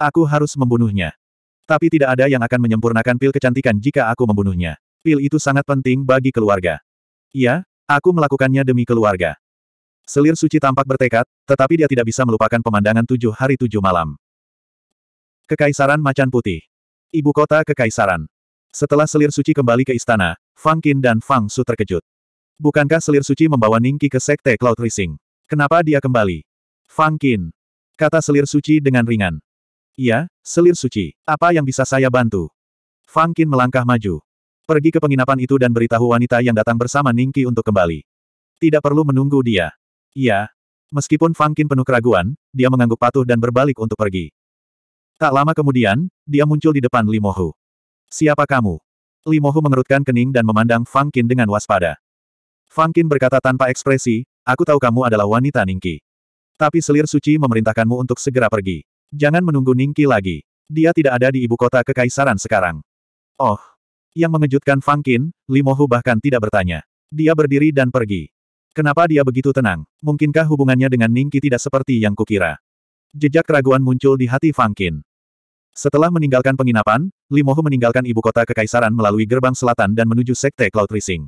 Aku harus membunuhnya. Tapi tidak ada yang akan menyempurnakan pil kecantikan jika aku membunuhnya. Pil itu sangat penting bagi keluarga. Iya, aku melakukannya demi keluarga. Selir suci tampak bertekad, tetapi dia tidak bisa melupakan pemandangan tujuh hari tujuh malam. Kekaisaran Macan Putih Ibu kota Kekaisaran Setelah selir suci kembali ke istana, Fang Qin dan Fang Su terkejut. Bukankah selir suci membawa Ningki ke Sekte Cloud Rising? Kenapa dia kembali? Fang Qin. Kata selir suci dengan ringan. Iya, selir suci. Apa yang bisa saya bantu? Fang Qin melangkah maju. Pergi ke penginapan itu dan beritahu wanita yang datang bersama Ningki untuk kembali. Tidak perlu menunggu dia. Iya. Meskipun Fang Qin penuh keraguan, dia mengangguk patuh dan berbalik untuk pergi. Tak lama kemudian, dia muncul di depan Limohu. Siapa kamu? Limohu mengerutkan kening dan memandang Fang Qin dengan waspada. Fang Qin berkata tanpa ekspresi, aku tahu kamu adalah wanita Ningki. Tapi selir suci memerintahkanmu untuk segera pergi. Jangan menunggu Ningki lagi. Dia tidak ada di ibu kota kekaisaran sekarang. Oh. Yang mengejutkan Fang Qin, Limohu bahkan tidak bertanya. Dia berdiri dan pergi. Kenapa dia begitu tenang? Mungkinkah hubungannya dengan Ningki tidak seperti yang kukira? Jejak keraguan muncul di hati Fang Qin. Setelah meninggalkan penginapan, Limohu meninggalkan ibu kota kekaisaran melalui gerbang selatan dan menuju sekte Cloud Rising.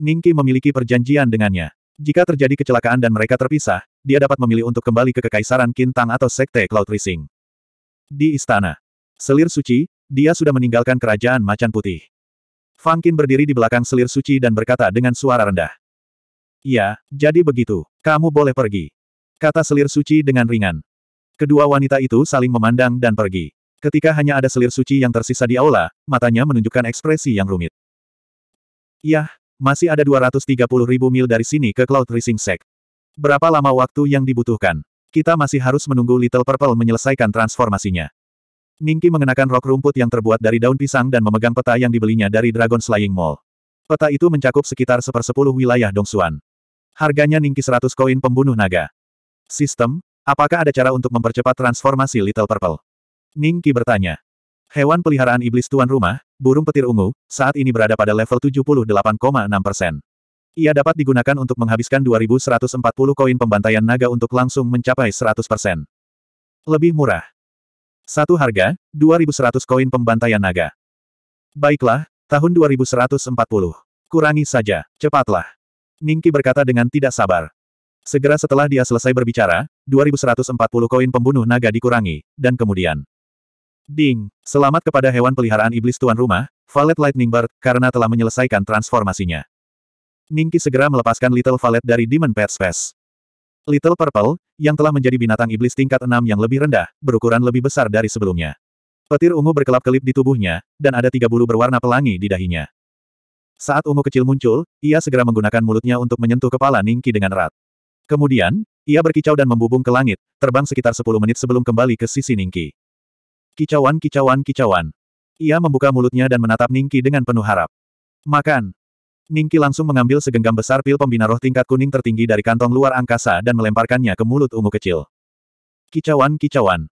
Ningki memiliki perjanjian dengannya. Jika terjadi kecelakaan dan mereka terpisah, dia dapat memilih untuk kembali ke Kekaisaran Kintang atau Sekte Cloud Rising. Di istana. Selir suci, dia sudah meninggalkan kerajaan macan putih. Fang Qin berdiri di belakang selir suci dan berkata dengan suara rendah. Ya, jadi begitu. Kamu boleh pergi. Kata selir suci dengan ringan. Kedua wanita itu saling memandang dan pergi. Ketika hanya ada selir suci yang tersisa di aula, matanya menunjukkan ekspresi yang rumit. Yah, masih ada 230 ribu mil dari sini ke Cloud Rising Sect. Berapa lama waktu yang dibutuhkan? Kita masih harus menunggu Little Purple menyelesaikan transformasinya. Ningki mengenakan rok rumput yang terbuat dari daun pisang dan memegang peta yang dibelinya dari Dragon Slaying Mall. Peta itu mencakup sekitar sepersepuluh wilayah Dongsuan. Harganya Ningki 100 koin pembunuh naga. Sistem, apakah ada cara untuk mempercepat transformasi Little Purple? Ningki bertanya. Hewan peliharaan iblis tuan rumah, burung petir ungu, saat ini berada pada level 78,6 persen. Ia dapat digunakan untuk menghabiskan 2140 koin pembantaian naga untuk langsung mencapai 100%. Lebih murah. Satu harga, 2100 koin pembantaian naga. Baiklah, tahun 2140. Kurangi saja, cepatlah. Ningki berkata dengan tidak sabar. Segera setelah dia selesai berbicara, 2140 koin pembunuh naga dikurangi, dan kemudian. Ding, selamat kepada hewan peliharaan iblis tuan rumah, Valet Lightning Bird, karena telah menyelesaikan transformasinya. Ningki segera melepaskan Little Valet dari Demon Pet Space. Little Purple, yang telah menjadi binatang iblis tingkat 6 yang lebih rendah, berukuran lebih besar dari sebelumnya. Petir ungu berkelap-kelip di tubuhnya, dan ada tiga bulu berwarna pelangi di dahinya. Saat ungu kecil muncul, ia segera menggunakan mulutnya untuk menyentuh kepala Ningki dengan erat. Kemudian, ia berkicau dan membubung ke langit, terbang sekitar 10 menit sebelum kembali ke sisi Ningki. Kicauan kicauan kicauan. Ia membuka mulutnya dan menatap Ningki dengan penuh harap. Makan. Ningki langsung mengambil segenggam besar pil pembina roh tingkat kuning tertinggi dari kantong luar angkasa dan melemparkannya ke mulut ungu kecil. Kicauan-kicauan.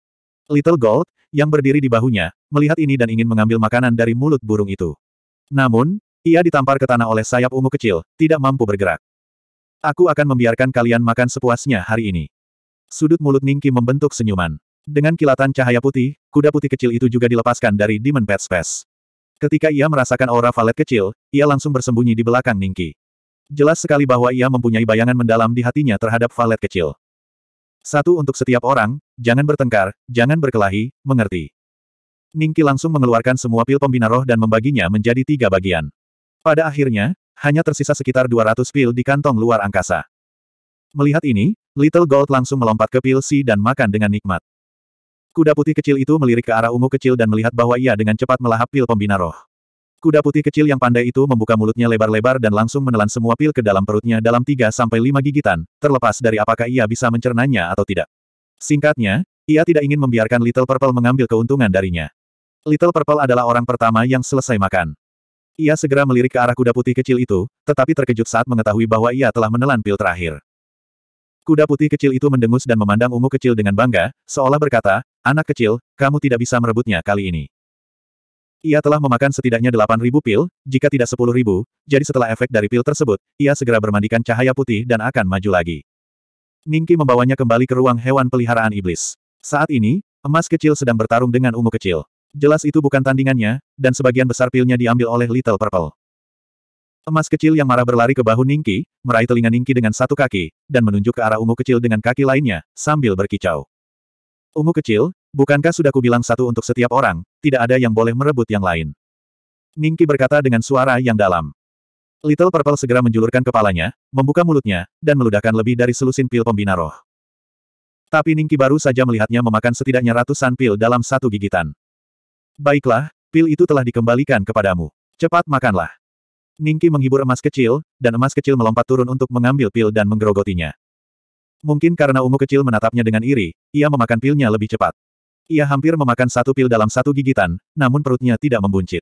Little Gold, yang berdiri di bahunya, melihat ini dan ingin mengambil makanan dari mulut burung itu. Namun, ia ditampar ke tanah oleh sayap ungu kecil, tidak mampu bergerak. Aku akan membiarkan kalian makan sepuasnya hari ini. Sudut mulut Ningki membentuk senyuman. Dengan kilatan cahaya putih, kuda putih kecil itu juga dilepaskan dari Demon Pet Space. Ketika ia merasakan aura valet kecil, ia langsung bersembunyi di belakang Ningki. Jelas sekali bahwa ia mempunyai bayangan mendalam di hatinya terhadap valet kecil. Satu untuk setiap orang, jangan bertengkar, jangan berkelahi, mengerti. Ningki langsung mengeluarkan semua pil pembina roh dan membaginya menjadi tiga bagian. Pada akhirnya, hanya tersisa sekitar 200 pil di kantong luar angkasa. Melihat ini, Little Gold langsung melompat ke pil C dan makan dengan nikmat. Kuda putih kecil itu melirik ke arah ungu kecil dan melihat bahwa ia dengan cepat melahap pil pembina roh. Kuda putih kecil yang pandai itu membuka mulutnya lebar-lebar dan langsung menelan semua pil ke dalam perutnya dalam 3 sampai 5 gigitan, terlepas dari apakah ia bisa mencernanya atau tidak. Singkatnya, ia tidak ingin membiarkan Little Purple mengambil keuntungan darinya. Little Purple adalah orang pertama yang selesai makan. Ia segera melirik ke arah kuda putih kecil itu, tetapi terkejut saat mengetahui bahwa ia telah menelan pil terakhir. Kuda putih kecil itu mendengus dan memandang ungu kecil dengan bangga, seolah berkata, anak kecil, kamu tidak bisa merebutnya kali ini. Ia telah memakan setidaknya 8.000 pil, jika tidak 10.000, jadi setelah efek dari pil tersebut, ia segera bermandikan cahaya putih dan akan maju lagi. Ningki membawanya kembali ke ruang hewan peliharaan iblis. Saat ini, emas kecil sedang bertarung dengan ungu kecil. Jelas itu bukan tandingannya, dan sebagian besar pilnya diambil oleh Little Purple. Emas kecil yang marah berlari ke bahu Ningki, meraih telinga Ningki dengan satu kaki, dan menunjuk ke arah ungu kecil dengan kaki lainnya, sambil berkicau. Ungu kecil, bukankah sudah kubilang satu untuk setiap orang, tidak ada yang boleh merebut yang lain. Ningki berkata dengan suara yang dalam. Little Purple segera menjulurkan kepalanya, membuka mulutnya, dan meludahkan lebih dari selusin pil pembina roh. Tapi Ningki baru saja melihatnya memakan setidaknya ratusan pil dalam satu gigitan. Baiklah, pil itu telah dikembalikan kepadamu. Cepat makanlah. Ningki menghibur emas kecil, dan emas kecil melompat turun untuk mengambil pil dan menggerogotinya. Mungkin karena ungu kecil menatapnya dengan iri, ia memakan pilnya lebih cepat. Ia hampir memakan satu pil dalam satu gigitan, namun perutnya tidak membuncit.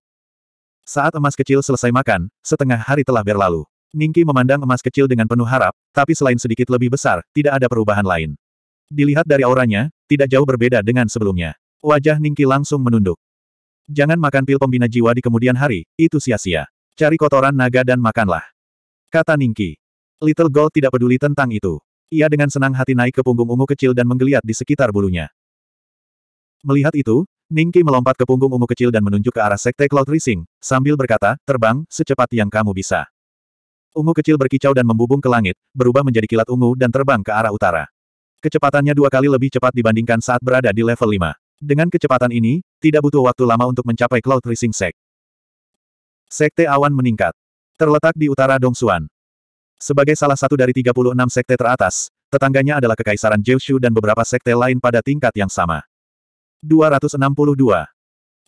Saat emas kecil selesai makan, setengah hari telah berlalu. Ningki memandang emas kecil dengan penuh harap, tapi selain sedikit lebih besar, tidak ada perubahan lain. Dilihat dari auranya, tidak jauh berbeda dengan sebelumnya. Wajah Ningki langsung menunduk. Jangan makan pil pembina jiwa di kemudian hari, itu sia-sia. Cari kotoran naga dan makanlah. Kata Ningki. Little Gold tidak peduli tentang itu. Ia dengan senang hati naik ke punggung ungu kecil dan menggeliat di sekitar bulunya. Melihat itu, Ningki melompat ke punggung ungu kecil dan menunjuk ke arah sekte Cloud Rising, sambil berkata, terbang, secepat yang kamu bisa. Ungu kecil berkicau dan membubung ke langit, berubah menjadi kilat ungu dan terbang ke arah utara. Kecepatannya dua kali lebih cepat dibandingkan saat berada di level 5. Dengan kecepatan ini, tidak butuh waktu lama untuk mencapai Cloud Rising Sect. Sekte awan meningkat. Terletak di utara Dongsuan. Sebagai salah satu dari 36 sekte teratas, tetangganya adalah Kekaisaran Jiushu dan beberapa sekte lain pada tingkat yang sama. 262.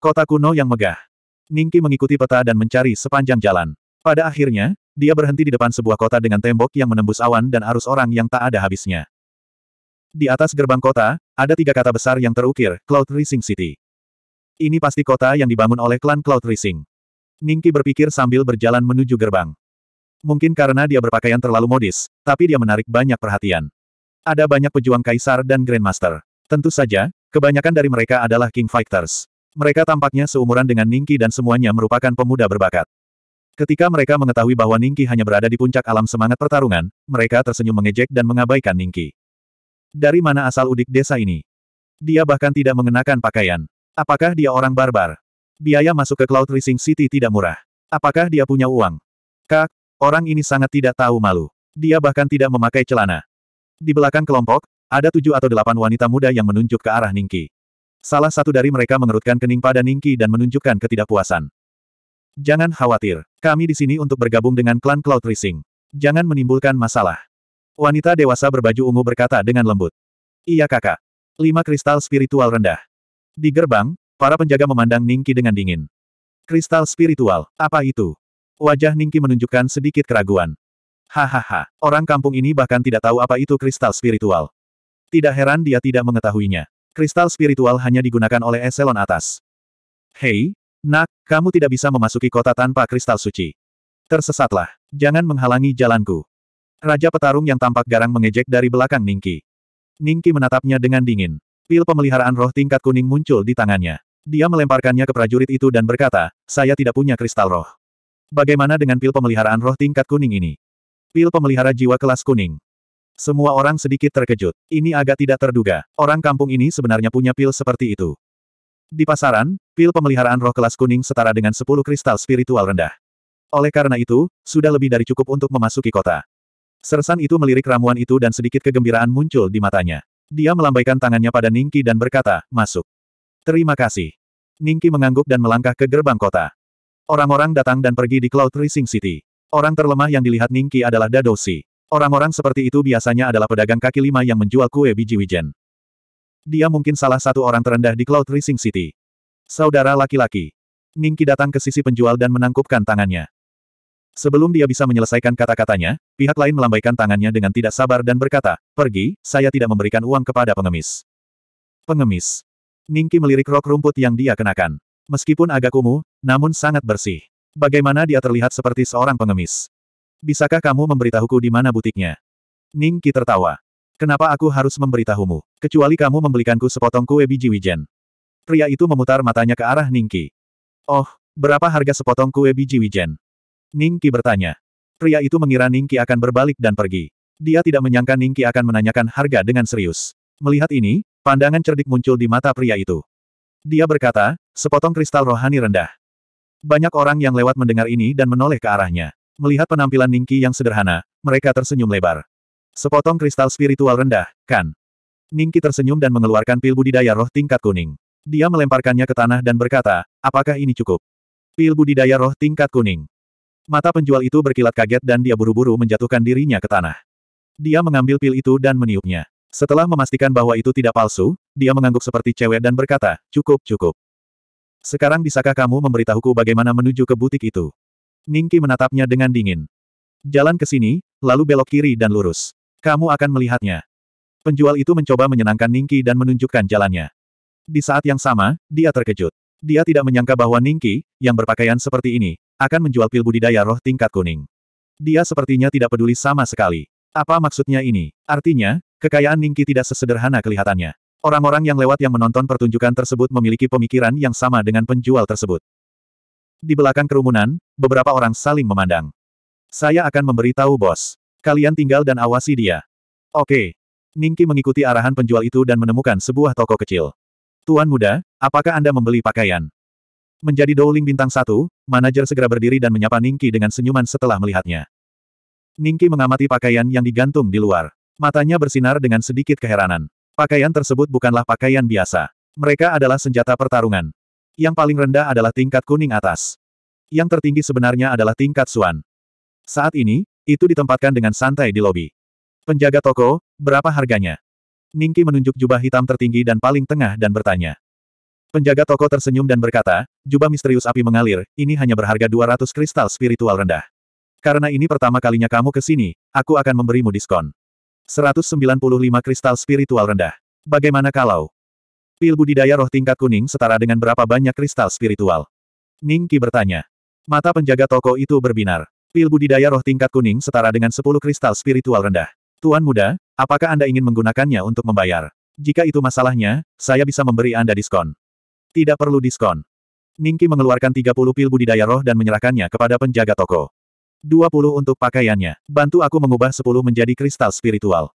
Kota kuno yang megah. Ningki mengikuti peta dan mencari sepanjang jalan. Pada akhirnya, dia berhenti di depan sebuah kota dengan tembok yang menembus awan dan arus orang yang tak ada habisnya. Di atas gerbang kota, ada tiga kata besar yang terukir, Cloud Rising City. Ini pasti kota yang dibangun oleh klan Cloud Rising. Ningki berpikir sambil berjalan menuju gerbang. Mungkin karena dia berpakaian terlalu modis, tapi dia menarik banyak perhatian. Ada banyak pejuang kaisar dan grandmaster. Tentu saja, kebanyakan dari mereka adalah king fighters. Mereka tampaknya seumuran dengan Ningki dan semuanya merupakan pemuda berbakat. Ketika mereka mengetahui bahwa Ningki hanya berada di puncak alam semangat pertarungan, mereka tersenyum mengejek dan mengabaikan Ningki. Dari mana asal udik desa ini? Dia bahkan tidak mengenakan pakaian. Apakah dia orang barbar? Biaya masuk ke Cloud Rising City tidak murah. Apakah dia punya uang? Kak, orang ini sangat tidak tahu malu. Dia bahkan tidak memakai celana. Di belakang kelompok, ada tujuh atau delapan wanita muda yang menunjuk ke arah Ningki. Salah satu dari mereka mengerutkan kening pada Ningki dan menunjukkan ketidakpuasan. Jangan khawatir, kami di sini untuk bergabung dengan klan Cloud Rising. Jangan menimbulkan masalah. Wanita dewasa berbaju ungu berkata dengan lembut. Iya kakak. Lima kristal spiritual rendah. Di gerbang, Para penjaga memandang Ningki dengan dingin. Kristal spiritual, apa itu? Wajah Ningki menunjukkan sedikit keraguan. Hahaha, orang kampung ini bahkan tidak tahu apa itu kristal spiritual. Tidak heran dia tidak mengetahuinya. Kristal spiritual hanya digunakan oleh eselon atas. Hei, nak, kamu tidak bisa memasuki kota tanpa kristal suci. Tersesatlah, jangan menghalangi jalanku. Raja petarung yang tampak garang mengejek dari belakang Ningki. Ningki menatapnya dengan dingin. Pil pemeliharaan roh tingkat kuning muncul di tangannya. Dia melemparkannya ke prajurit itu dan berkata, saya tidak punya kristal roh. Bagaimana dengan pil pemeliharaan roh tingkat kuning ini? Pil pemelihara jiwa kelas kuning. Semua orang sedikit terkejut. Ini agak tidak terduga. Orang kampung ini sebenarnya punya pil seperti itu. Di pasaran, pil pemeliharaan roh kelas kuning setara dengan 10 kristal spiritual rendah. Oleh karena itu, sudah lebih dari cukup untuk memasuki kota. Sersan itu melirik ramuan itu dan sedikit kegembiraan muncul di matanya. Dia melambaikan tangannya pada Ningki dan berkata, masuk. Terima kasih. Ningki mengangguk dan melangkah ke gerbang kota. Orang-orang datang dan pergi di Cloud Rising City. Orang terlemah yang dilihat Ningki adalah Dadosi. Orang-orang seperti itu biasanya adalah pedagang kaki lima yang menjual kue biji wijen. Dia mungkin salah satu orang terendah di Cloud Rising City. Saudara laki-laki. Ningki datang ke sisi penjual dan menangkupkan tangannya. Sebelum dia bisa menyelesaikan kata-katanya, pihak lain melambaikan tangannya dengan tidak sabar dan berkata, Pergi, saya tidak memberikan uang kepada pengemis. Pengemis. Ningki melirik rok rumput yang dia kenakan. Meskipun agak kumuh, namun sangat bersih. Bagaimana dia terlihat seperti seorang pengemis? Bisakah kamu memberitahuku di mana butiknya? Ningki tertawa. Kenapa aku harus memberitahumu? Kecuali kamu membelikanku sepotong kue biji wijen. Pria itu memutar matanya ke arah Ningki. Oh, berapa harga sepotong kue biji wijen? Ningki bertanya. Pria itu mengira Ningki akan berbalik dan pergi. Dia tidak menyangka Ningki akan menanyakan harga dengan serius. Melihat ini, Pandangan cerdik muncul di mata pria itu. Dia berkata, sepotong kristal rohani rendah. Banyak orang yang lewat mendengar ini dan menoleh ke arahnya. Melihat penampilan Ningki yang sederhana, mereka tersenyum lebar. Sepotong kristal spiritual rendah, kan? Ningki tersenyum dan mengeluarkan pil budidaya roh tingkat kuning. Dia melemparkannya ke tanah dan berkata, apakah ini cukup? Pil budidaya roh tingkat kuning. Mata penjual itu berkilat kaget dan dia buru-buru menjatuhkan dirinya ke tanah. Dia mengambil pil itu dan meniupnya. Setelah memastikan bahwa itu tidak palsu, dia mengangguk seperti cewek dan berkata, cukup, cukup. Sekarang bisakah kamu memberitahuku bagaimana menuju ke butik itu? Ningki menatapnya dengan dingin. Jalan ke sini, lalu belok kiri dan lurus. Kamu akan melihatnya. Penjual itu mencoba menyenangkan Ningki dan menunjukkan jalannya. Di saat yang sama, dia terkejut. Dia tidak menyangka bahwa Ningki, yang berpakaian seperti ini, akan menjual pil budidaya roh tingkat kuning. Dia sepertinya tidak peduli sama sekali. Apa maksudnya ini? Artinya, kekayaan Ningki tidak sesederhana kelihatannya. Orang-orang yang lewat yang menonton pertunjukan tersebut memiliki pemikiran yang sama dengan penjual tersebut. Di belakang kerumunan, beberapa orang saling memandang. Saya akan memberitahu bos. Kalian tinggal dan awasi dia. Oke. Ningki mengikuti arahan penjual itu dan menemukan sebuah toko kecil. Tuan muda, apakah Anda membeli pakaian? Menjadi Dowling bintang satu, manajer segera berdiri dan menyapa Ningki dengan senyuman setelah melihatnya. Ningki mengamati pakaian yang digantung di luar. Matanya bersinar dengan sedikit keheranan. Pakaian tersebut bukanlah pakaian biasa. Mereka adalah senjata pertarungan. Yang paling rendah adalah tingkat kuning atas. Yang tertinggi sebenarnya adalah tingkat suan. Saat ini, itu ditempatkan dengan santai di lobi. Penjaga toko, berapa harganya? Ningki menunjuk jubah hitam tertinggi dan paling tengah dan bertanya. Penjaga toko tersenyum dan berkata, jubah misterius api mengalir, ini hanya berharga 200 kristal spiritual rendah. Karena ini pertama kalinya kamu ke sini, aku akan memberimu diskon. 195 kristal spiritual rendah. Bagaimana kalau pil budidaya roh tingkat kuning setara dengan berapa banyak kristal spiritual? Ningki bertanya. Mata penjaga toko itu berbinar. Pil budidaya roh tingkat kuning setara dengan 10 kristal spiritual rendah. Tuan muda, apakah Anda ingin menggunakannya untuk membayar? Jika itu masalahnya, saya bisa memberi Anda diskon. Tidak perlu diskon. Ningki mengeluarkan 30 pil budidaya roh dan menyerahkannya kepada penjaga toko. 20 untuk pakaiannya. Bantu aku mengubah 10 menjadi kristal spiritual.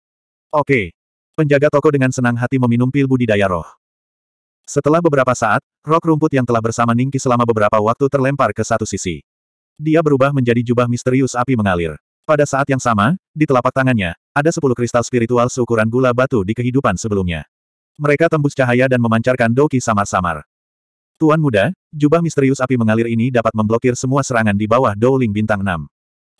Oke. Penjaga toko dengan senang hati meminum pil budidaya roh. Setelah beberapa saat, rok rumput yang telah bersama Ningki selama beberapa waktu terlempar ke satu sisi. Dia berubah menjadi jubah misterius api mengalir. Pada saat yang sama, di telapak tangannya, ada 10 kristal spiritual seukuran gula batu di kehidupan sebelumnya. Mereka tembus cahaya dan memancarkan doki samar-samar. Tuan muda, jubah misterius api mengalir ini dapat memblokir semua serangan di bawah Dowling bintang 6.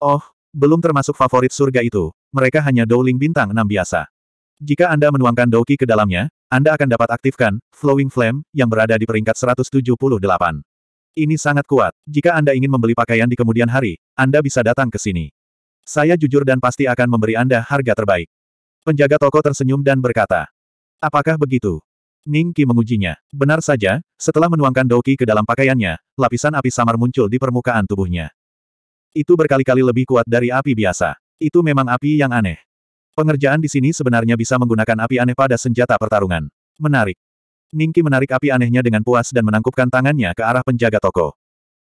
Oh, belum termasuk favorit surga itu, mereka hanya Dowling bintang 6 biasa. Jika Anda menuangkan Doki ke dalamnya, Anda akan dapat aktifkan Flowing Flame yang berada di peringkat 178. Ini sangat kuat. Jika Anda ingin membeli pakaian di kemudian hari, Anda bisa datang ke sini. Saya jujur dan pasti akan memberi Anda harga terbaik. Penjaga toko tersenyum dan berkata, Apakah begitu? Ning Qi mengujinya. Benar saja, setelah menuangkan Doki ke dalam pakaiannya, lapisan api samar muncul di permukaan tubuhnya. Itu berkali-kali lebih kuat dari api biasa. Itu memang api yang aneh. Pengerjaan di sini sebenarnya bisa menggunakan api aneh pada senjata pertarungan. Menarik. Ningki menarik api anehnya dengan puas dan menangkupkan tangannya ke arah penjaga toko.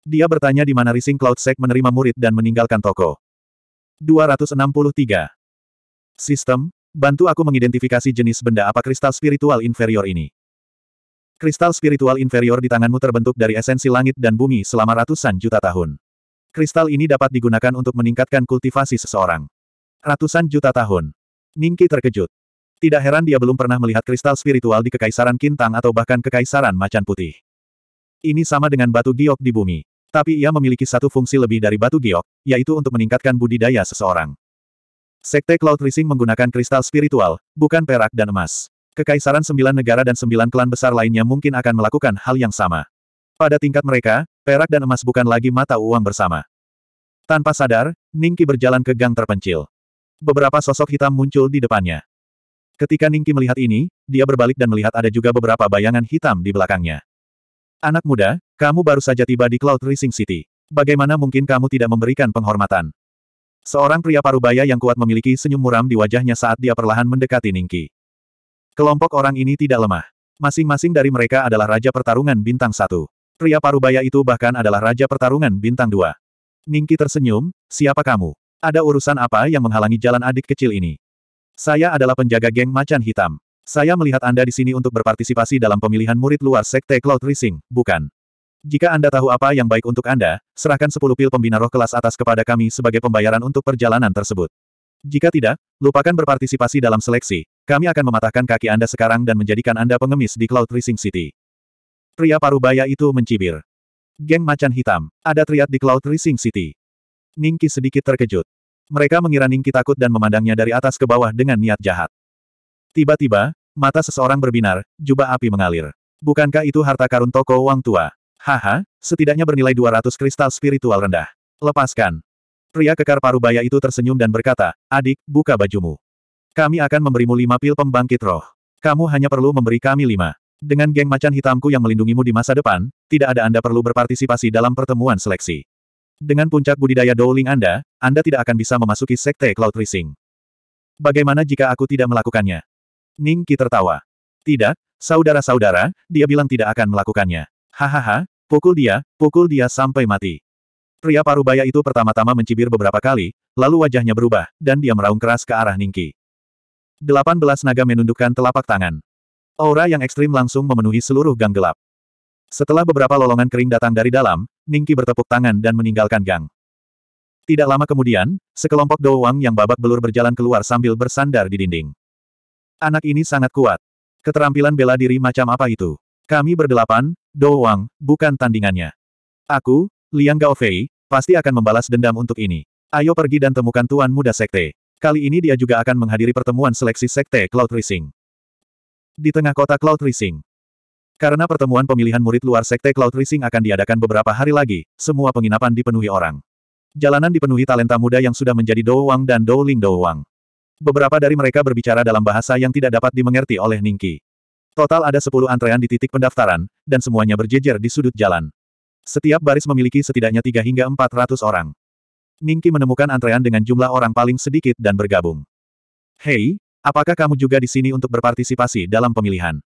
Dia bertanya di mana Rising Cloud Sect menerima murid dan meninggalkan toko. 263. Sistem, Bantu aku mengidentifikasi jenis benda apa kristal spiritual inferior ini. Kristal spiritual inferior di tanganmu terbentuk dari esensi langit dan bumi selama ratusan juta tahun. Kristal ini dapat digunakan untuk meningkatkan kultivasi seseorang. Ratusan juta tahun. Ningki terkejut. Tidak heran dia belum pernah melihat kristal spiritual di Kekaisaran Kintang atau bahkan Kekaisaran Macan Putih. Ini sama dengan batu giok di bumi. Tapi ia memiliki satu fungsi lebih dari batu giok, yaitu untuk meningkatkan budidaya seseorang. Sekte Cloud Rising menggunakan kristal spiritual, bukan perak dan emas. Kekaisaran sembilan negara dan sembilan klan besar lainnya mungkin akan melakukan hal yang sama. Pada tingkat mereka, perak dan emas bukan lagi mata uang bersama. Tanpa sadar, Ningki berjalan ke gang terpencil. Beberapa sosok hitam muncul di depannya. Ketika Ningki melihat ini, dia berbalik dan melihat ada juga beberapa bayangan hitam di belakangnya. Anak muda, kamu baru saja tiba di Cloud Rising City. Bagaimana mungkin kamu tidak memberikan penghormatan? Seorang pria parubaya yang kuat memiliki senyum muram di wajahnya saat dia perlahan mendekati Ningki. Kelompok orang ini tidak lemah. Masing-masing dari mereka adalah Raja Pertarungan Bintang satu. Pria parubaya itu bahkan adalah Raja Pertarungan Bintang dua. Ningki tersenyum, siapa kamu? Ada urusan apa yang menghalangi jalan adik kecil ini? Saya adalah penjaga geng macan hitam. Saya melihat Anda di sini untuk berpartisipasi dalam pemilihan murid luar Sekte Cloud Rising, bukan? Jika Anda tahu apa yang baik untuk Anda, serahkan 10 pil pembina roh kelas atas kepada kami sebagai pembayaran untuk perjalanan tersebut. Jika tidak, lupakan berpartisipasi dalam seleksi, kami akan mematahkan kaki Anda sekarang dan menjadikan Anda pengemis di Cloud Rising City. Pria parubaya itu mencibir. Geng Macan Hitam, ada triad di Cloud Rising City. Ningki sedikit terkejut. Mereka mengira Ningki takut dan memandangnya dari atas ke bawah dengan niat jahat. Tiba-tiba, mata seseorang berbinar, jubah api mengalir. Bukankah itu harta karun toko Wang Tua? Haha, setidaknya bernilai 200 kristal spiritual rendah. Lepaskan. Pria kekar parubaya itu tersenyum dan berkata, adik, buka bajumu. Kami akan memberimu lima pil pembangkit roh. Kamu hanya perlu memberi kami lima. Dengan geng macan hitamku yang melindungimu di masa depan, tidak ada Anda perlu berpartisipasi dalam pertemuan seleksi. Dengan puncak budidaya Dowling Anda, Anda tidak akan bisa memasuki sekte Cloud Rising. Bagaimana jika aku tidak melakukannya? Ning Qi tertawa. Tidak, saudara-saudara, dia bilang tidak akan melakukannya. Hahaha, Pukul dia, pukul dia sampai mati. Pria parubaya itu pertama-tama mencibir beberapa kali, lalu wajahnya berubah, dan dia meraung keras ke arah Ningki. Delapan belas naga menundukkan telapak tangan. Aura yang ekstrim langsung memenuhi seluruh gang gelap. Setelah beberapa lolongan kering datang dari dalam, Ningki bertepuk tangan dan meninggalkan gang. Tidak lama kemudian, sekelompok doang yang babak belur berjalan keluar sambil bersandar di dinding. Anak ini sangat kuat. Keterampilan bela diri macam apa itu? Kami berdelapan, Do bukan tandingannya. Aku, Liang Gao Fei, pasti akan membalas dendam untuk ini. Ayo pergi dan temukan Tuan Muda Sekte. Kali ini dia juga akan menghadiri pertemuan seleksi Sekte Cloud Rising. Di tengah kota Cloud Rising. Karena pertemuan pemilihan murid luar Sekte Cloud Rising akan diadakan beberapa hari lagi, semua penginapan dipenuhi orang. Jalanan dipenuhi talenta muda yang sudah menjadi Dou Wang dan Dou Ling Dou Wang. Beberapa dari mereka berbicara dalam bahasa yang tidak dapat dimengerti oleh Ningki. Total ada sepuluh antrean di titik pendaftaran, dan semuanya berjejer di sudut jalan. Setiap baris memiliki setidaknya tiga hingga empat ratus orang. Ningki menemukan antrean dengan jumlah orang paling sedikit dan bergabung. Hei, apakah kamu juga di sini untuk berpartisipasi dalam pemilihan?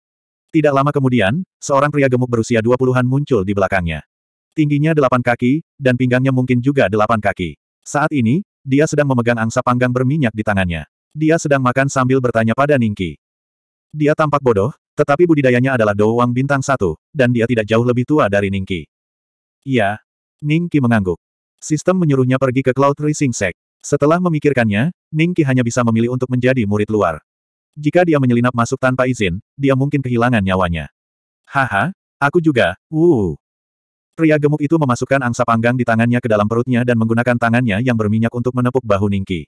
Tidak lama kemudian, seorang pria gemuk berusia dua puluhan muncul di belakangnya. Tingginya delapan kaki, dan pinggangnya mungkin juga delapan kaki. Saat ini, dia sedang memegang angsa panggang berminyak di tangannya. Dia sedang makan sambil bertanya pada Ningki. Dia tampak bodoh, tetapi budidayanya adalah Douwang bintang satu, dan dia tidak jauh lebih tua dari Ningki. Iya. Ningki mengangguk. Sistem menyuruhnya pergi ke Cloud Rising Sect. Setelah memikirkannya, Ningki hanya bisa memilih untuk menjadi murid luar. Jika dia menyelinap masuk tanpa izin, dia mungkin kehilangan nyawanya. Haha, aku juga, wuh. Pria gemuk itu memasukkan angsa panggang di tangannya ke dalam perutnya dan menggunakan tangannya yang berminyak untuk menepuk bahu Ningki.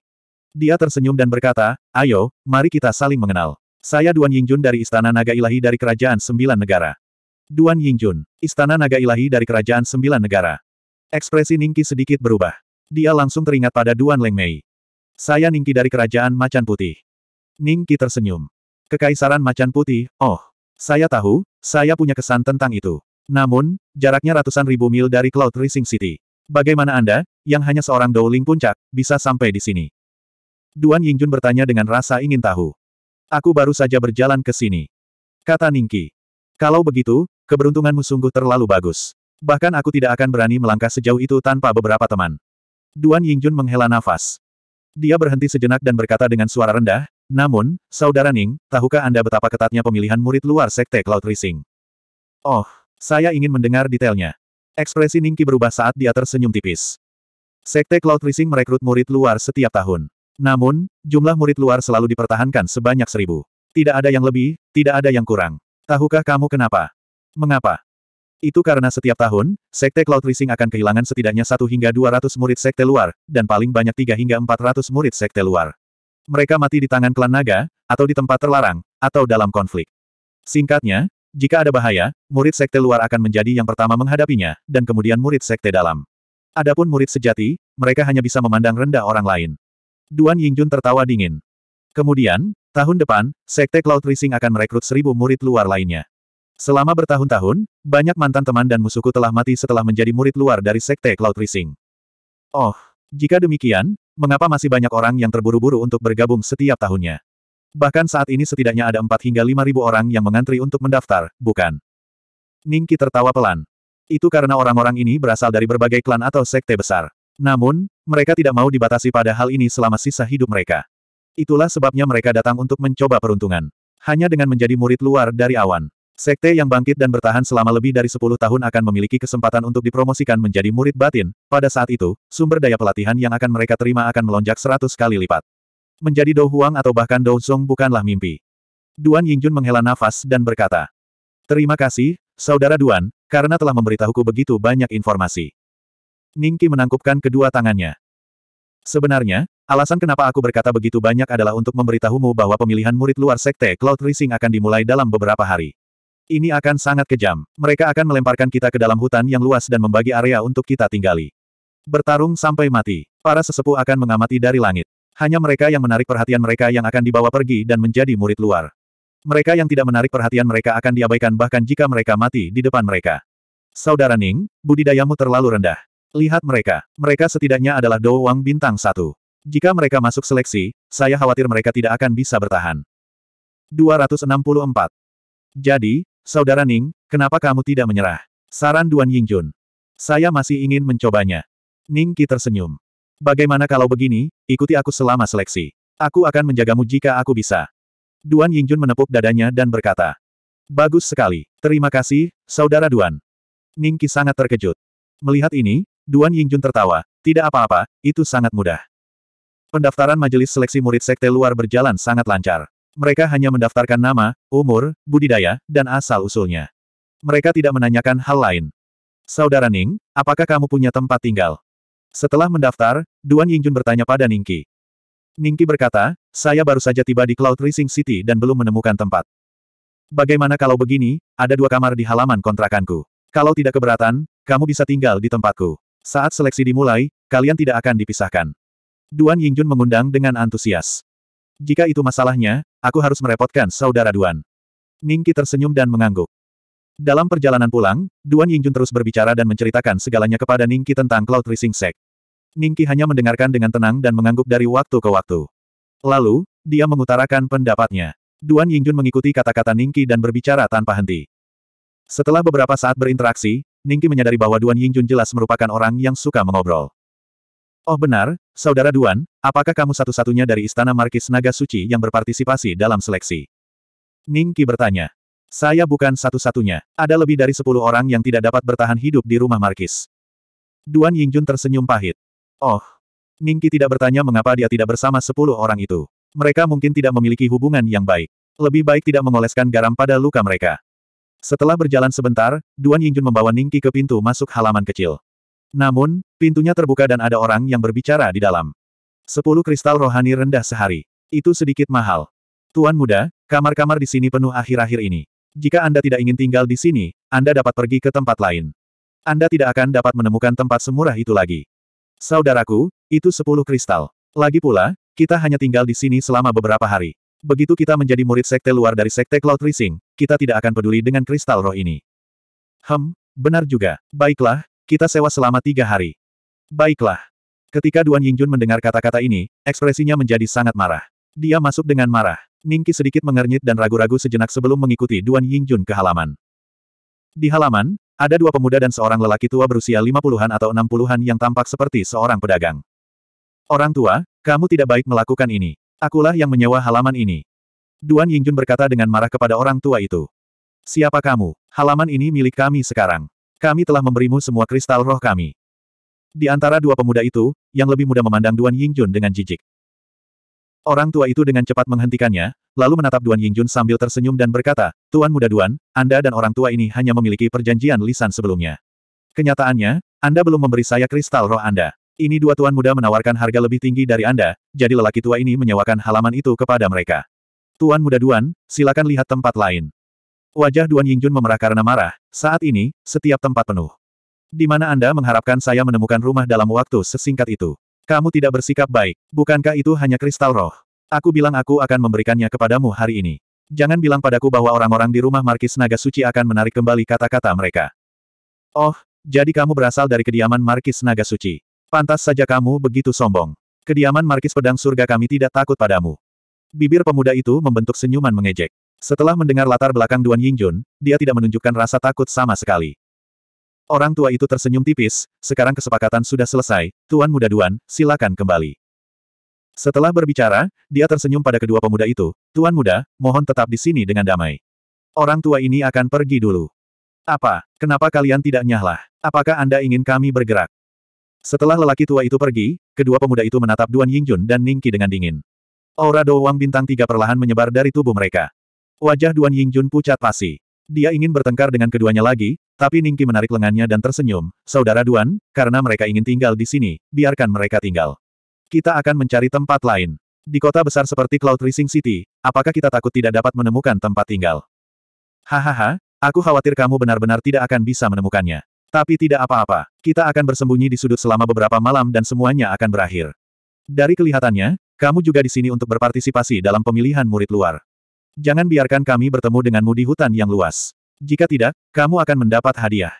Dia tersenyum dan berkata, ayo, mari kita saling mengenal. Saya Duan Yingjun dari Istana Naga Ilahi dari Kerajaan Sembilan Negara. Duan Yingjun, Istana Naga Ilahi dari Kerajaan Sembilan Negara. Ekspresi Ningki sedikit berubah. Dia langsung teringat pada Duan Lengmei. Saya Ningki dari Kerajaan Macan Putih. Ningki tersenyum. Kekaisaran Macan Putih, oh. Saya tahu, saya punya kesan tentang itu. Namun, jaraknya ratusan ribu mil dari Cloud Rising City. Bagaimana Anda, yang hanya seorang Dowling Puncak, bisa sampai di sini? Duan Yingjun bertanya dengan rasa ingin tahu. Aku baru saja berjalan ke sini. Kata Ningki. Kalau begitu, keberuntunganmu sungguh terlalu bagus. Bahkan aku tidak akan berani melangkah sejauh itu tanpa beberapa teman. Duan Yingjun menghela nafas. Dia berhenti sejenak dan berkata dengan suara rendah, namun, Saudara Ning, tahukah Anda betapa ketatnya pemilihan murid luar Sekte Cloud Rising? Oh, saya ingin mendengar detailnya. Ekspresi Ningki berubah saat dia tersenyum tipis. Sekte Cloud Rising merekrut murid luar setiap tahun. Namun, jumlah murid luar selalu dipertahankan sebanyak seribu. Tidak ada yang lebih, tidak ada yang kurang. Tahukah kamu kenapa? Mengapa? Itu karena setiap tahun, Sekte Cloud Rising akan kehilangan setidaknya satu hingga dua ratus murid Sekte luar, dan paling banyak tiga hingga empat ratus murid Sekte luar. Mereka mati di tangan klan naga, atau di tempat terlarang, atau dalam konflik. Singkatnya, jika ada bahaya, murid Sekte luar akan menjadi yang pertama menghadapinya, dan kemudian murid Sekte dalam. Adapun murid sejati, mereka hanya bisa memandang rendah orang lain. Duan Yingjun tertawa dingin. Kemudian, tahun depan, Sekte Cloud Rising akan merekrut seribu murid luar lainnya. Selama bertahun-tahun, banyak mantan teman dan musuhku telah mati setelah menjadi murid luar dari Sekte Cloud Rising. Oh, jika demikian, mengapa masih banyak orang yang terburu-buru untuk bergabung setiap tahunnya? Bahkan saat ini setidaknya ada 4 hingga 5 ribu orang yang mengantri untuk mendaftar, bukan? Ningki tertawa pelan. Itu karena orang-orang ini berasal dari berbagai klan atau sekte besar. Namun, mereka tidak mau dibatasi pada hal ini selama sisa hidup mereka. Itulah sebabnya mereka datang untuk mencoba peruntungan. Hanya dengan menjadi murid luar dari awan. Sekte yang bangkit dan bertahan selama lebih dari 10 tahun akan memiliki kesempatan untuk dipromosikan menjadi murid batin. Pada saat itu, sumber daya pelatihan yang akan mereka terima akan melonjak 100 kali lipat. Menjadi Dou Huang atau bahkan Dou Zong bukanlah mimpi. Duan Yingjun menghela nafas dan berkata, Terima kasih, Saudara Duan, karena telah memberitahuku begitu banyak informasi. Ningki menangkupkan kedua tangannya. Sebenarnya, alasan kenapa aku berkata begitu banyak adalah untuk memberitahumu bahwa pemilihan murid luar sekte Cloud Rising akan dimulai dalam beberapa hari. Ini akan sangat kejam. Mereka akan melemparkan kita ke dalam hutan yang luas dan membagi area untuk kita tinggali. Bertarung sampai mati. Para sesepuh akan mengamati dari langit. Hanya mereka yang menarik perhatian mereka yang akan dibawa pergi dan menjadi murid luar. Mereka yang tidak menarik perhatian mereka akan diabaikan bahkan jika mereka mati di depan mereka. Saudara Ning, budidayamu terlalu rendah. Lihat mereka. Mereka setidaknya adalah Dou Wang bintang satu. Jika mereka masuk seleksi, saya khawatir mereka tidak akan bisa bertahan. 264. Jadi, Saudara Ning, kenapa kamu tidak menyerah? Saran Duan Yingjun. Saya masih ingin mencobanya. Ning Qi tersenyum. Bagaimana kalau begini, ikuti aku selama seleksi. Aku akan menjagamu jika aku bisa. Duan Yingjun menepuk dadanya dan berkata. Bagus sekali. Terima kasih, Saudara Duan. Ning Qi sangat terkejut. Melihat ini, Duan Yingjun tertawa, tidak apa-apa, itu sangat mudah. Pendaftaran majelis seleksi murid sekte luar berjalan sangat lancar. Mereka hanya mendaftarkan nama, umur, budidaya, dan asal-usulnya. Mereka tidak menanyakan hal lain. Saudara Ning, apakah kamu punya tempat tinggal? Setelah mendaftar, Duan Yingjun bertanya pada Ningki. Ningki berkata, saya baru saja tiba di Cloud Rising City dan belum menemukan tempat. Bagaimana kalau begini, ada dua kamar di halaman kontrakanku. Kalau tidak keberatan, kamu bisa tinggal di tempatku. Saat seleksi dimulai, kalian tidak akan dipisahkan. Duan Yingjun mengundang dengan antusias. Jika itu masalahnya, aku harus merepotkan saudara Duan. Ningki tersenyum dan mengangguk. Dalam perjalanan pulang, Duan Yingjun terus berbicara dan menceritakan segalanya kepada Ningki tentang Cloud Rising Sect. Ningki hanya mendengarkan dengan tenang dan mengangguk dari waktu ke waktu. Lalu, dia mengutarakan pendapatnya. Duan Yingjun mengikuti kata-kata Ningki dan berbicara tanpa henti. Setelah beberapa saat berinteraksi, Ningki menyadari bahwa Duan Yingjun jelas merupakan orang yang suka mengobrol. Oh benar, Saudara Duan, apakah kamu satu-satunya dari Istana Markis Naga Suci yang berpartisipasi dalam seleksi? Ningki bertanya. Saya bukan satu-satunya. Ada lebih dari sepuluh orang yang tidak dapat bertahan hidup di rumah Markis. Duan Yingjun tersenyum pahit. Oh. Ningki tidak bertanya mengapa dia tidak bersama sepuluh orang itu. Mereka mungkin tidak memiliki hubungan yang baik. Lebih baik tidak mengoleskan garam pada luka mereka. Setelah berjalan sebentar, Duan Yingjun membawa Ningki ke pintu masuk halaman kecil. Namun, pintunya terbuka dan ada orang yang berbicara di dalam. Sepuluh kristal rohani rendah sehari. Itu sedikit mahal. Tuan muda, kamar-kamar di sini penuh akhir-akhir ini. Jika Anda tidak ingin tinggal di sini, Anda dapat pergi ke tempat lain. Anda tidak akan dapat menemukan tempat semurah itu lagi. Saudaraku, itu sepuluh kristal. Lagi pula, kita hanya tinggal di sini selama beberapa hari. Begitu kita menjadi murid sekte luar dari sekte Cloud Rising, kita tidak akan peduli dengan kristal roh ini. Hem, benar juga. Baiklah, kita sewa selama tiga hari. Baiklah. Ketika Duan Yingjun mendengar kata-kata ini, ekspresinya menjadi sangat marah. Dia masuk dengan marah. Ningki sedikit mengernyit dan ragu-ragu sejenak sebelum mengikuti Duan Yingjun ke halaman. Di halaman, ada dua pemuda dan seorang lelaki tua berusia lima puluhan atau enam puluhan yang tampak seperti seorang pedagang. Orang tua, kamu tidak baik melakukan ini. Akulah yang menyewa halaman ini. Duan Yingjun berkata dengan marah kepada orang tua itu. Siapa kamu? Halaman ini milik kami sekarang. Kami telah memberimu semua kristal roh kami. Di antara dua pemuda itu, yang lebih muda memandang Duan Yingjun dengan jijik. Orang tua itu dengan cepat menghentikannya, lalu menatap Duan Yingjun sambil tersenyum dan berkata, Tuan muda Duan, Anda dan orang tua ini hanya memiliki perjanjian lisan sebelumnya. Kenyataannya, Anda belum memberi saya kristal roh Anda. Ini dua tuan muda menawarkan harga lebih tinggi dari Anda, jadi lelaki tua ini menyewakan halaman itu kepada mereka. Tuan muda Duan, silakan lihat tempat lain. Wajah Duan Yingjun memerah karena marah, saat ini, setiap tempat penuh. Di mana Anda mengharapkan saya menemukan rumah dalam waktu sesingkat itu? Kamu tidak bersikap baik, bukankah itu hanya kristal roh? Aku bilang aku akan memberikannya kepadamu hari ini. Jangan bilang padaku bahwa orang-orang di rumah Markis Naga Suci akan menarik kembali kata-kata mereka. Oh, jadi kamu berasal dari kediaman Markis Naga Suci. Pantas saja kamu begitu sombong. Kediaman Markis Pedang Surga kami tidak takut padamu. Bibir pemuda itu membentuk senyuman mengejek. Setelah mendengar latar belakang Duan Yingjun, dia tidak menunjukkan rasa takut sama sekali. Orang tua itu tersenyum tipis, sekarang kesepakatan sudah selesai, Tuan Muda Duan, silakan kembali. Setelah berbicara, dia tersenyum pada kedua pemuda itu, Tuan Muda, mohon tetap di sini dengan damai. Orang tua ini akan pergi dulu. Apa? Kenapa kalian tidak nyahlah? Apakah Anda ingin kami bergerak? Setelah lelaki tua itu pergi, kedua pemuda itu menatap Duan Yingjun dan Ningqi dengan dingin. Aura Doang bintang tiga perlahan menyebar dari tubuh mereka. Wajah Duan Yingjun pucat pasi. Dia ingin bertengkar dengan keduanya lagi, tapi Ningki menarik lengannya dan tersenyum, Saudara Duan, karena mereka ingin tinggal di sini, biarkan mereka tinggal. Kita akan mencari tempat lain. Di kota besar seperti Cloud Rising City, apakah kita takut tidak dapat menemukan tempat tinggal? Hahaha, aku khawatir kamu benar-benar tidak akan bisa menemukannya. Tapi tidak apa-apa, kita akan bersembunyi di sudut selama beberapa malam dan semuanya akan berakhir. Dari kelihatannya, kamu juga di sini untuk berpartisipasi dalam pemilihan murid luar. Jangan biarkan kami bertemu denganmu di hutan yang luas. Jika tidak, kamu akan mendapat hadiah.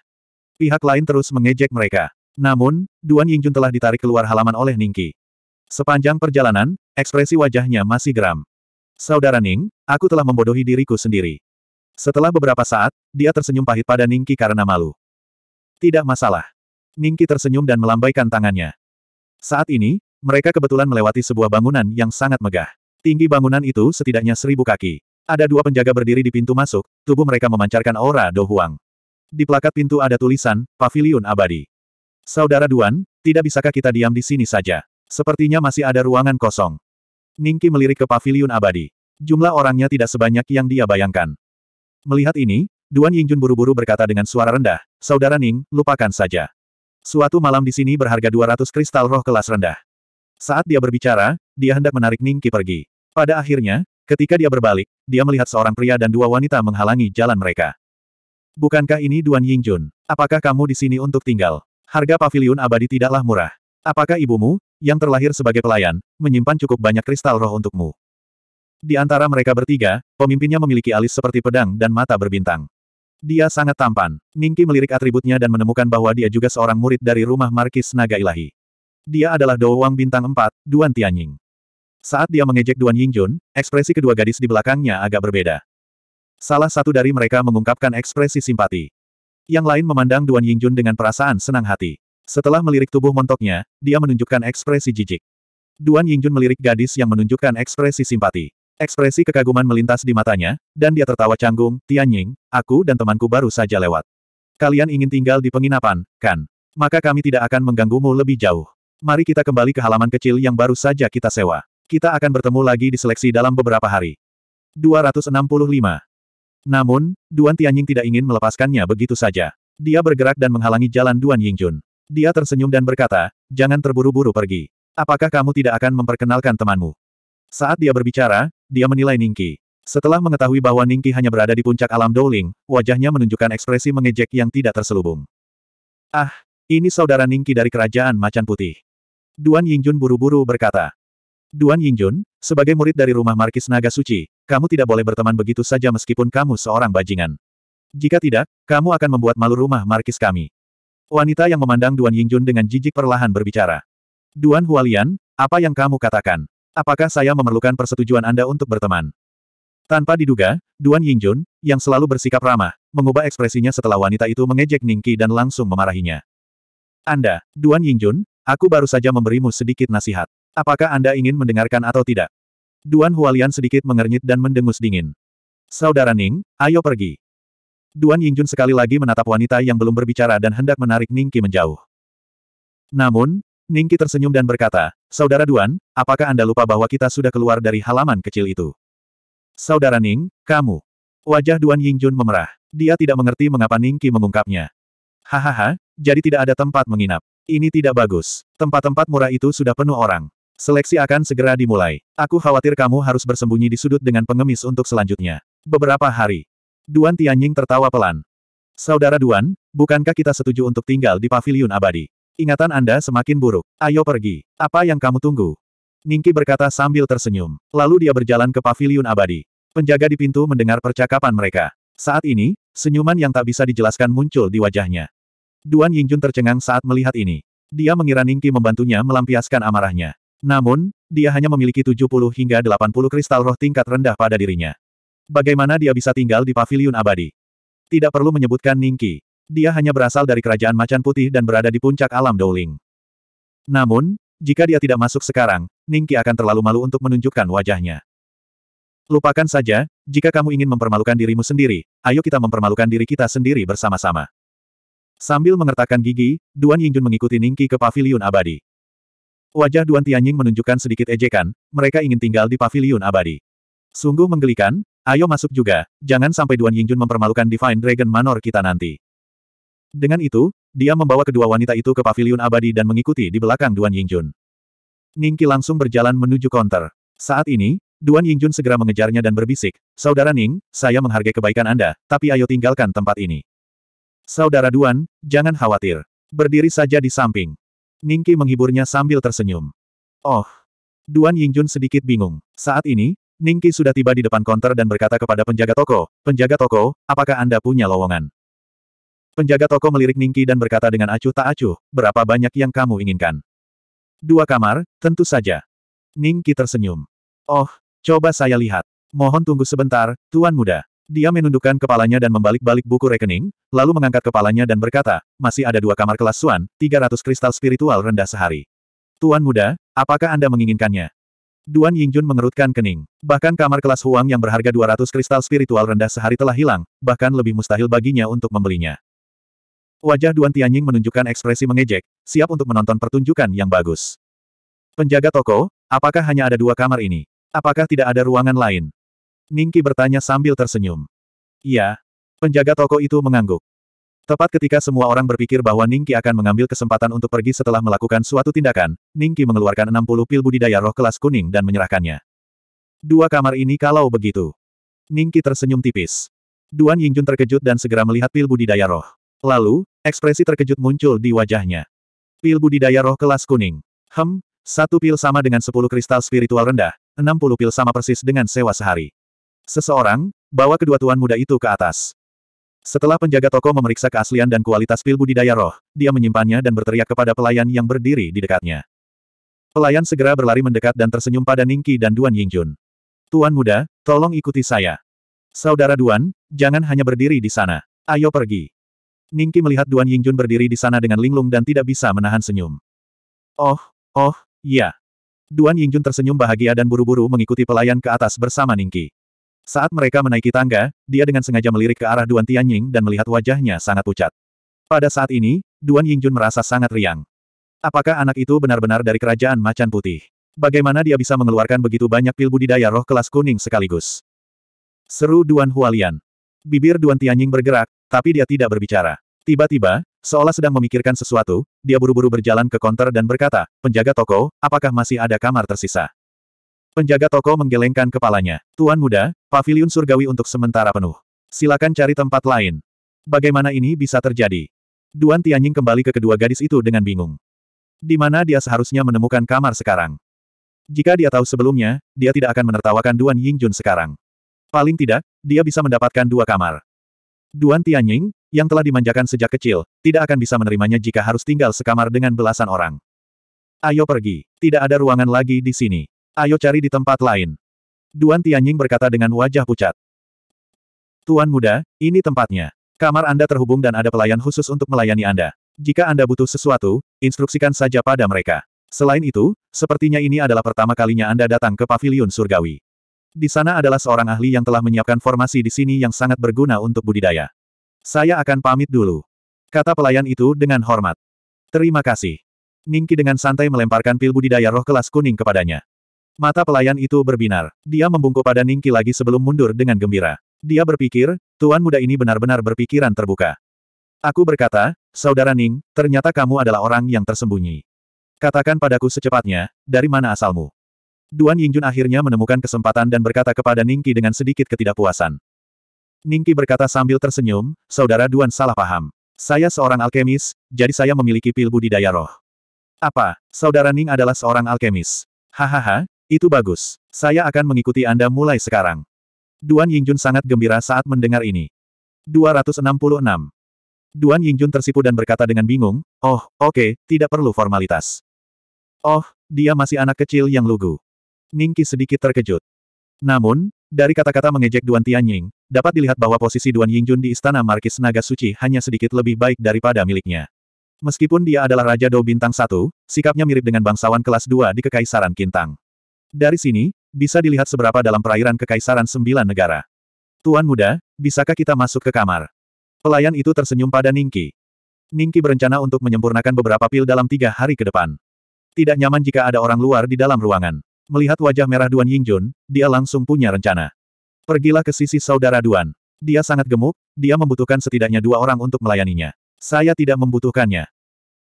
Pihak lain terus mengejek mereka. Namun, Duan Yingjun telah ditarik keluar halaman oleh Ningki. Sepanjang perjalanan, ekspresi wajahnya masih geram. Saudara Ning, aku telah membodohi diriku sendiri. Setelah beberapa saat, dia tersenyum pahit pada Ningki karena malu. Tidak masalah. Ningki tersenyum dan melambaikan tangannya. Saat ini, mereka kebetulan melewati sebuah bangunan yang sangat megah. Tinggi bangunan itu setidaknya seribu kaki. Ada dua penjaga berdiri di pintu masuk, tubuh mereka memancarkan aura dohuang. Di plakat pintu ada tulisan, Paviliun Abadi. Saudara Duan, tidak bisakah kita diam di sini saja? Sepertinya masih ada ruangan kosong. Ningki melirik ke Paviliun Abadi. Jumlah orangnya tidak sebanyak yang dia bayangkan. Melihat ini, Duan Yingjun buru-buru berkata dengan suara rendah, Saudara Ning, lupakan saja. Suatu malam di sini berharga 200 kristal roh kelas rendah. Saat dia berbicara, dia hendak menarik Ning Qi pergi. Pada akhirnya, ketika dia berbalik, dia melihat seorang pria dan dua wanita menghalangi jalan mereka. Bukankah ini Duan Yingjun? Apakah kamu di sini untuk tinggal? Harga pavilion abadi tidaklah murah. Apakah ibumu, yang terlahir sebagai pelayan, menyimpan cukup banyak kristal roh untukmu? Di antara mereka bertiga, pemimpinnya memiliki alis seperti pedang dan mata berbintang. Dia sangat tampan. Ningki melirik atributnya dan menemukan bahwa dia juga seorang murid dari rumah Markis Naga Ilahi. Dia adalah Douwang Bintang 4, Duan Tianying. Saat dia mengejek Duan Yingjun, ekspresi kedua gadis di belakangnya agak berbeda. Salah satu dari mereka mengungkapkan ekspresi simpati. Yang lain memandang Duan Yingjun dengan perasaan senang hati. Setelah melirik tubuh montoknya, dia menunjukkan ekspresi jijik. Duan Yingjun melirik gadis yang menunjukkan ekspresi simpati. Ekspresi kekaguman melintas di matanya, dan dia tertawa canggung, Tianying, aku dan temanku baru saja lewat. Kalian ingin tinggal di penginapan, kan? Maka kami tidak akan mengganggumu lebih jauh. Mari kita kembali ke halaman kecil yang baru saja kita sewa. Kita akan bertemu lagi di seleksi dalam beberapa hari. 265. Namun, Duan Tianying tidak ingin melepaskannya begitu saja. Dia bergerak dan menghalangi jalan Duan Yingjun. Dia tersenyum dan berkata, jangan terburu-buru pergi. Apakah kamu tidak akan memperkenalkan temanmu? Saat dia berbicara, dia menilai Ningki. Setelah mengetahui bahwa Ningki hanya berada di puncak alam Dowling, wajahnya menunjukkan ekspresi mengejek yang tidak terselubung. Ah, ini saudara Ningki dari kerajaan Macan Putih. Duan Yingjun buru-buru berkata. Duan Yingjun, sebagai murid dari rumah Markis Naga Suci, kamu tidak boleh berteman begitu saja meskipun kamu seorang bajingan. Jika tidak, kamu akan membuat malu rumah Markis kami. Wanita yang memandang Duan Yingjun dengan jijik perlahan berbicara. Duan Hualian, apa yang kamu katakan? Apakah saya memerlukan persetujuan Anda untuk berteman? Tanpa diduga, Duan Yingjun, yang selalu bersikap ramah, mengubah ekspresinya setelah wanita itu mengejek Ningki dan langsung memarahinya. Anda, Duan Yingjun, aku baru saja memberimu sedikit nasihat. Apakah Anda ingin mendengarkan atau tidak? Duan Hualian sedikit mengernyit dan mendengus dingin. Saudara Ning, ayo pergi. Duan Yingjun sekali lagi menatap wanita yang belum berbicara dan hendak menarik Ningki menjauh. Namun, Ningki tersenyum dan berkata, Saudara Duan, apakah Anda lupa bahwa kita sudah keluar dari halaman kecil itu? Saudara Ning, kamu. Wajah Duan Yingjun memerah. Dia tidak mengerti mengapa Ningki mengungkapnya. Hahaha, jadi tidak ada tempat menginap. Ini tidak bagus. Tempat-tempat murah itu sudah penuh orang. Seleksi akan segera dimulai. Aku khawatir kamu harus bersembunyi di sudut dengan pengemis untuk selanjutnya. Beberapa hari. Duan Tianying tertawa pelan. Saudara Duan, bukankah kita setuju untuk tinggal di paviliun abadi? Ingatan Anda semakin buruk. Ayo pergi. Apa yang kamu tunggu? Ningki berkata sambil tersenyum. Lalu dia berjalan ke paviliun abadi. Penjaga di pintu mendengar percakapan mereka. Saat ini, senyuman yang tak bisa dijelaskan muncul di wajahnya. Duan Yingjun tercengang saat melihat ini. Dia mengira Ningki membantunya melampiaskan amarahnya. Namun, dia hanya memiliki 70 hingga 80 kristal roh tingkat rendah pada dirinya. Bagaimana dia bisa tinggal di paviliun abadi? Tidak perlu menyebutkan Ningki. Dia hanya berasal dari kerajaan macan putih dan berada di puncak alam Douling. Namun, jika dia tidak masuk sekarang, Ningki akan terlalu malu untuk menunjukkan wajahnya. Lupakan saja, jika kamu ingin mempermalukan dirimu sendiri, ayo kita mempermalukan diri kita sendiri bersama-sama. Sambil mengertakkan gigi, Duan Yingjun mengikuti Ningki ke paviliun abadi. Wajah Duan Tianying menunjukkan sedikit ejekan, mereka ingin tinggal di paviliun abadi. Sungguh menggelikan, ayo masuk juga, jangan sampai Duan Yingjun mempermalukan Divine Dragon Manor kita nanti. Dengan itu, dia membawa kedua wanita itu ke pavilion abadi dan mengikuti di belakang Duan Yingjun. Ningki langsung berjalan menuju konter. Saat ini, Duan Yingjun segera mengejarnya dan berbisik, Saudara Ning, saya menghargai kebaikan Anda, tapi ayo tinggalkan tempat ini. Saudara Duan, jangan khawatir. Berdiri saja di samping. Ningki menghiburnya sambil tersenyum. Oh. Duan Yingjun sedikit bingung. Saat ini, Ningki sudah tiba di depan konter dan berkata kepada penjaga toko, Penjaga toko, apakah Anda punya lowongan? Penjaga toko melirik Ningki dan berkata dengan acuh tak acuh, berapa banyak yang kamu inginkan? Dua kamar, tentu saja. Ningki tersenyum. Oh, coba saya lihat. Mohon tunggu sebentar, Tuan Muda. Dia menundukkan kepalanya dan membalik-balik buku rekening, lalu mengangkat kepalanya dan berkata, masih ada dua kamar kelas Suan, 300 kristal spiritual rendah sehari. Tuan Muda, apakah Anda menginginkannya? Duan Yingjun mengerutkan kening. Bahkan kamar kelas Huang yang berharga 200 kristal spiritual rendah sehari telah hilang, bahkan lebih mustahil baginya untuk membelinya. Wajah Duan Tianying menunjukkan ekspresi mengejek, siap untuk menonton pertunjukan yang bagus. Penjaga toko, apakah hanya ada dua kamar ini? Apakah tidak ada ruangan lain? Ningki bertanya sambil tersenyum. Iya. Penjaga toko itu mengangguk. Tepat ketika semua orang berpikir bahwa Ningki akan mengambil kesempatan untuk pergi setelah melakukan suatu tindakan, Ningki mengeluarkan 60 pil budidaya roh kelas kuning dan menyerahkannya. Dua kamar ini kalau begitu. Ningki tersenyum tipis. Duan Yingjun terkejut dan segera melihat pil budidaya roh. Lalu, ekspresi terkejut muncul di wajahnya. Pil budidaya roh kelas kuning. Hem, satu pil sama dengan sepuluh kristal spiritual rendah, enam puluh pil sama persis dengan sewa sehari. Seseorang, bawa kedua tuan muda itu ke atas. Setelah penjaga toko memeriksa keaslian dan kualitas pil budidaya roh, dia menyimpannya dan berteriak kepada pelayan yang berdiri di dekatnya. Pelayan segera berlari mendekat dan tersenyum pada Ningki dan Duan Yingjun. Tuan muda, tolong ikuti saya. Saudara Duan, jangan hanya berdiri di sana. Ayo pergi. Ningki melihat Duan Yingjun berdiri di sana dengan linglung dan tidak bisa menahan senyum. Oh, oh, ya. Duan Yingjun tersenyum bahagia dan buru-buru mengikuti pelayan ke atas bersama Ningki. Saat mereka menaiki tangga, dia dengan sengaja melirik ke arah Duan Tianying dan melihat wajahnya sangat pucat. Pada saat ini, Duan Yingjun merasa sangat riang. Apakah anak itu benar-benar dari kerajaan macan putih? Bagaimana dia bisa mengeluarkan begitu banyak pil budidaya roh kelas kuning sekaligus? Seru Duan Hualian. Bibir Duan Tianying bergerak, tapi dia tidak berbicara. Tiba-tiba, seolah sedang memikirkan sesuatu, dia buru-buru berjalan ke konter dan berkata, penjaga toko, apakah masih ada kamar tersisa? Penjaga toko menggelengkan kepalanya. Tuan muda, pavilion surgawi untuk sementara penuh. Silakan cari tempat lain. Bagaimana ini bisa terjadi? Duan Tianying kembali ke kedua gadis itu dengan bingung. Di mana dia seharusnya menemukan kamar sekarang? Jika dia tahu sebelumnya, dia tidak akan menertawakan Duan Yingjun sekarang. Paling tidak, dia bisa mendapatkan dua kamar. Duan Tianying, yang telah dimanjakan sejak kecil, tidak akan bisa menerimanya jika harus tinggal sekamar dengan belasan orang. Ayo pergi, tidak ada ruangan lagi di sini. Ayo cari di tempat lain. Duan Tianying berkata dengan wajah pucat. Tuan muda, ini tempatnya. Kamar Anda terhubung dan ada pelayan khusus untuk melayani Anda. Jika Anda butuh sesuatu, instruksikan saja pada mereka. Selain itu, sepertinya ini adalah pertama kalinya Anda datang ke Paviliun Surgawi. Di sana adalah seorang ahli yang telah menyiapkan formasi di sini yang sangat berguna untuk budidaya. Saya akan pamit dulu. Kata pelayan itu dengan hormat. Terima kasih. Ningki dengan santai melemparkan pil budidaya roh kelas kuning kepadanya. Mata pelayan itu berbinar. Dia membungkuk pada Ningki lagi sebelum mundur dengan gembira. Dia berpikir, tuan muda ini benar-benar berpikiran terbuka. Aku berkata, saudara Ning, ternyata kamu adalah orang yang tersembunyi. Katakan padaku secepatnya, dari mana asalmu? Duan Yingjun akhirnya menemukan kesempatan dan berkata kepada Ningki dengan sedikit ketidakpuasan. Ningki berkata sambil tersenyum, Saudara Duan salah paham. Saya seorang alkemis, jadi saya memiliki pil budidaya roh. Apa, Saudara Ning adalah seorang alkemis? Hahaha, itu bagus. Saya akan mengikuti Anda mulai sekarang. Duan Yingjun sangat gembira saat mendengar ini. 266. Duan Yingjun tersipu dan berkata dengan bingung, Oh, oke, okay, tidak perlu formalitas. Oh, dia masih anak kecil yang lugu. Ningki sedikit terkejut. Namun, dari kata-kata mengejek Duan Tianying, dapat dilihat bahwa posisi Duan Yingjun di Istana Markis Naga Suci hanya sedikit lebih baik daripada miliknya. Meskipun dia adalah Raja Dou Bintang Satu, sikapnya mirip dengan bangsawan kelas 2 di Kekaisaran Kintang. Dari sini, bisa dilihat seberapa dalam perairan Kekaisaran Sembilan Negara. Tuan muda, bisakah kita masuk ke kamar? Pelayan itu tersenyum pada Ningki. Ningki berencana untuk menyempurnakan beberapa pil dalam tiga hari ke depan. Tidak nyaman jika ada orang luar di dalam ruangan. Melihat wajah merah Duan Yingjun, dia langsung punya rencana. Pergilah ke sisi saudara Duan. Dia sangat gemuk, dia membutuhkan setidaknya dua orang untuk melayaninya. Saya tidak membutuhkannya.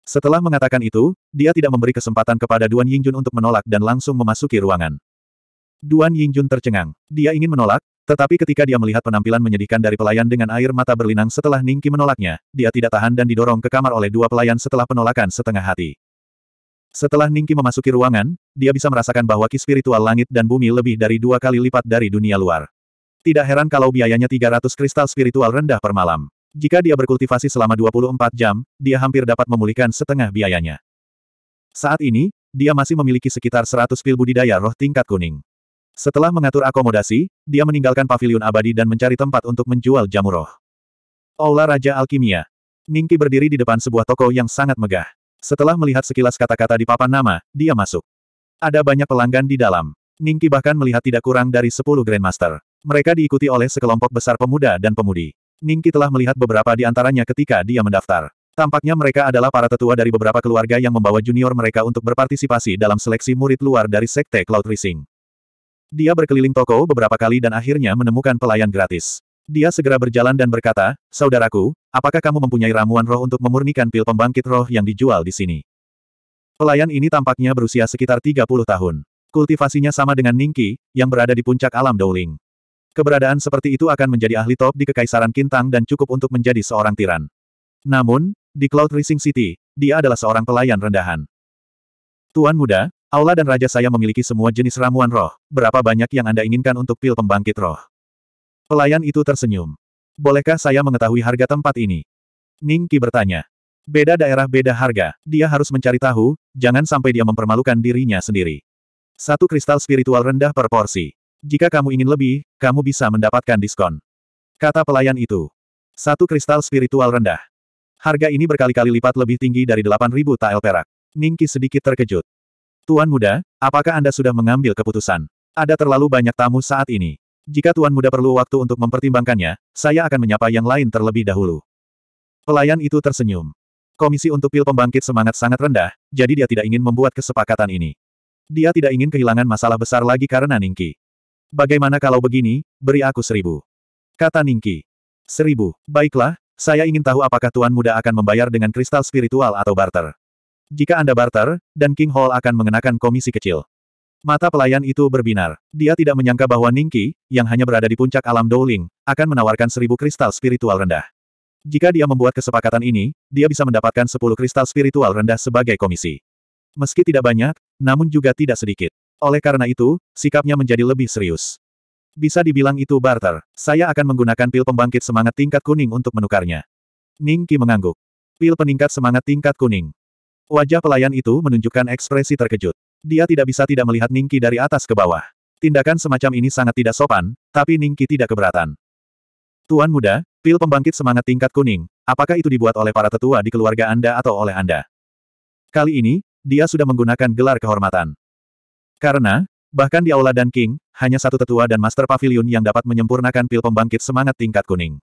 Setelah mengatakan itu, dia tidak memberi kesempatan kepada Duan Yingjun untuk menolak dan langsung memasuki ruangan. Duan Yingjun tercengang. Dia ingin menolak, tetapi ketika dia melihat penampilan menyedihkan dari pelayan dengan air mata berlinang setelah Ningki menolaknya, dia tidak tahan dan didorong ke kamar oleh dua pelayan setelah penolakan setengah hati. Setelah Ningki memasuki ruangan, dia bisa merasakan bahwa ki spiritual langit dan bumi lebih dari dua kali lipat dari dunia luar. Tidak heran kalau biayanya 300 kristal spiritual rendah per malam. Jika dia berkultivasi selama 24 jam, dia hampir dapat memulihkan setengah biayanya. Saat ini, dia masih memiliki sekitar 100 pil budidaya roh tingkat kuning. Setelah mengatur akomodasi, dia meninggalkan pavilion abadi dan mencari tempat untuk menjual jamur roh. Aula Raja Alkimia, Ningki berdiri di depan sebuah toko yang sangat megah. Setelah melihat sekilas kata-kata di papan nama, dia masuk. Ada banyak pelanggan di dalam. Ningki bahkan melihat tidak kurang dari 10 Grandmaster. Mereka diikuti oleh sekelompok besar pemuda dan pemudi. Ningki telah melihat beberapa di antaranya ketika dia mendaftar. Tampaknya mereka adalah para tetua dari beberapa keluarga yang membawa junior mereka untuk berpartisipasi dalam seleksi murid luar dari Sekte Cloud Racing. Dia berkeliling toko beberapa kali dan akhirnya menemukan pelayan gratis. Dia segera berjalan dan berkata, Saudaraku, apakah kamu mempunyai ramuan roh untuk memurnikan pil pembangkit roh yang dijual di sini? Pelayan ini tampaknya berusia sekitar 30 tahun. Kultivasinya sama dengan Ningki, yang berada di puncak alam Douling. Keberadaan seperti itu akan menjadi ahli top di Kekaisaran Kintang dan cukup untuk menjadi seorang tiran. Namun, di Cloud Rising City, dia adalah seorang pelayan rendahan. Tuan muda, Aula dan Raja saya memiliki semua jenis ramuan roh. Berapa banyak yang Anda inginkan untuk pil pembangkit roh? Pelayan itu tersenyum. Bolehkah saya mengetahui harga tempat ini? Ning Ningki bertanya. Beda daerah beda harga, dia harus mencari tahu, jangan sampai dia mempermalukan dirinya sendiri. Satu kristal spiritual rendah per porsi. Jika kamu ingin lebih, kamu bisa mendapatkan diskon. Kata pelayan itu. Satu kristal spiritual rendah. Harga ini berkali-kali lipat lebih tinggi dari 8.000 tael perak. Ningki sedikit terkejut. Tuan muda, apakah Anda sudah mengambil keputusan? Ada terlalu banyak tamu saat ini. Jika Tuan Muda perlu waktu untuk mempertimbangkannya, saya akan menyapa yang lain terlebih dahulu. Pelayan itu tersenyum. Komisi untuk pil pembangkit semangat sangat rendah, jadi dia tidak ingin membuat kesepakatan ini. Dia tidak ingin kehilangan masalah besar lagi karena Ningki. Bagaimana kalau begini, beri aku seribu. Kata Ningki. Seribu, baiklah, saya ingin tahu apakah Tuan Muda akan membayar dengan kristal spiritual atau barter. Jika Anda barter, dan King Hall akan mengenakan komisi kecil. Mata pelayan itu berbinar. Dia tidak menyangka bahwa Ningki, yang hanya berada di puncak alam Dowling, akan menawarkan seribu kristal spiritual rendah. Jika dia membuat kesepakatan ini, dia bisa mendapatkan sepuluh kristal spiritual rendah sebagai komisi. Meski tidak banyak, namun juga tidak sedikit. Oleh karena itu, sikapnya menjadi lebih serius. Bisa dibilang itu barter. Saya akan menggunakan pil pembangkit semangat tingkat kuning untuk menukarnya. Ningki mengangguk. Pil peningkat semangat tingkat kuning. Wajah pelayan itu menunjukkan ekspresi terkejut. Dia tidak bisa tidak melihat Ningki dari atas ke bawah. Tindakan semacam ini sangat tidak sopan, tapi Ningki tidak keberatan. Tuan muda, pil pembangkit semangat tingkat kuning, apakah itu dibuat oleh para tetua di keluarga Anda atau oleh Anda? Kali ini, dia sudah menggunakan gelar kehormatan. Karena, bahkan di Aula dan King, hanya satu tetua dan Master Pavilion yang dapat menyempurnakan pil pembangkit semangat tingkat kuning.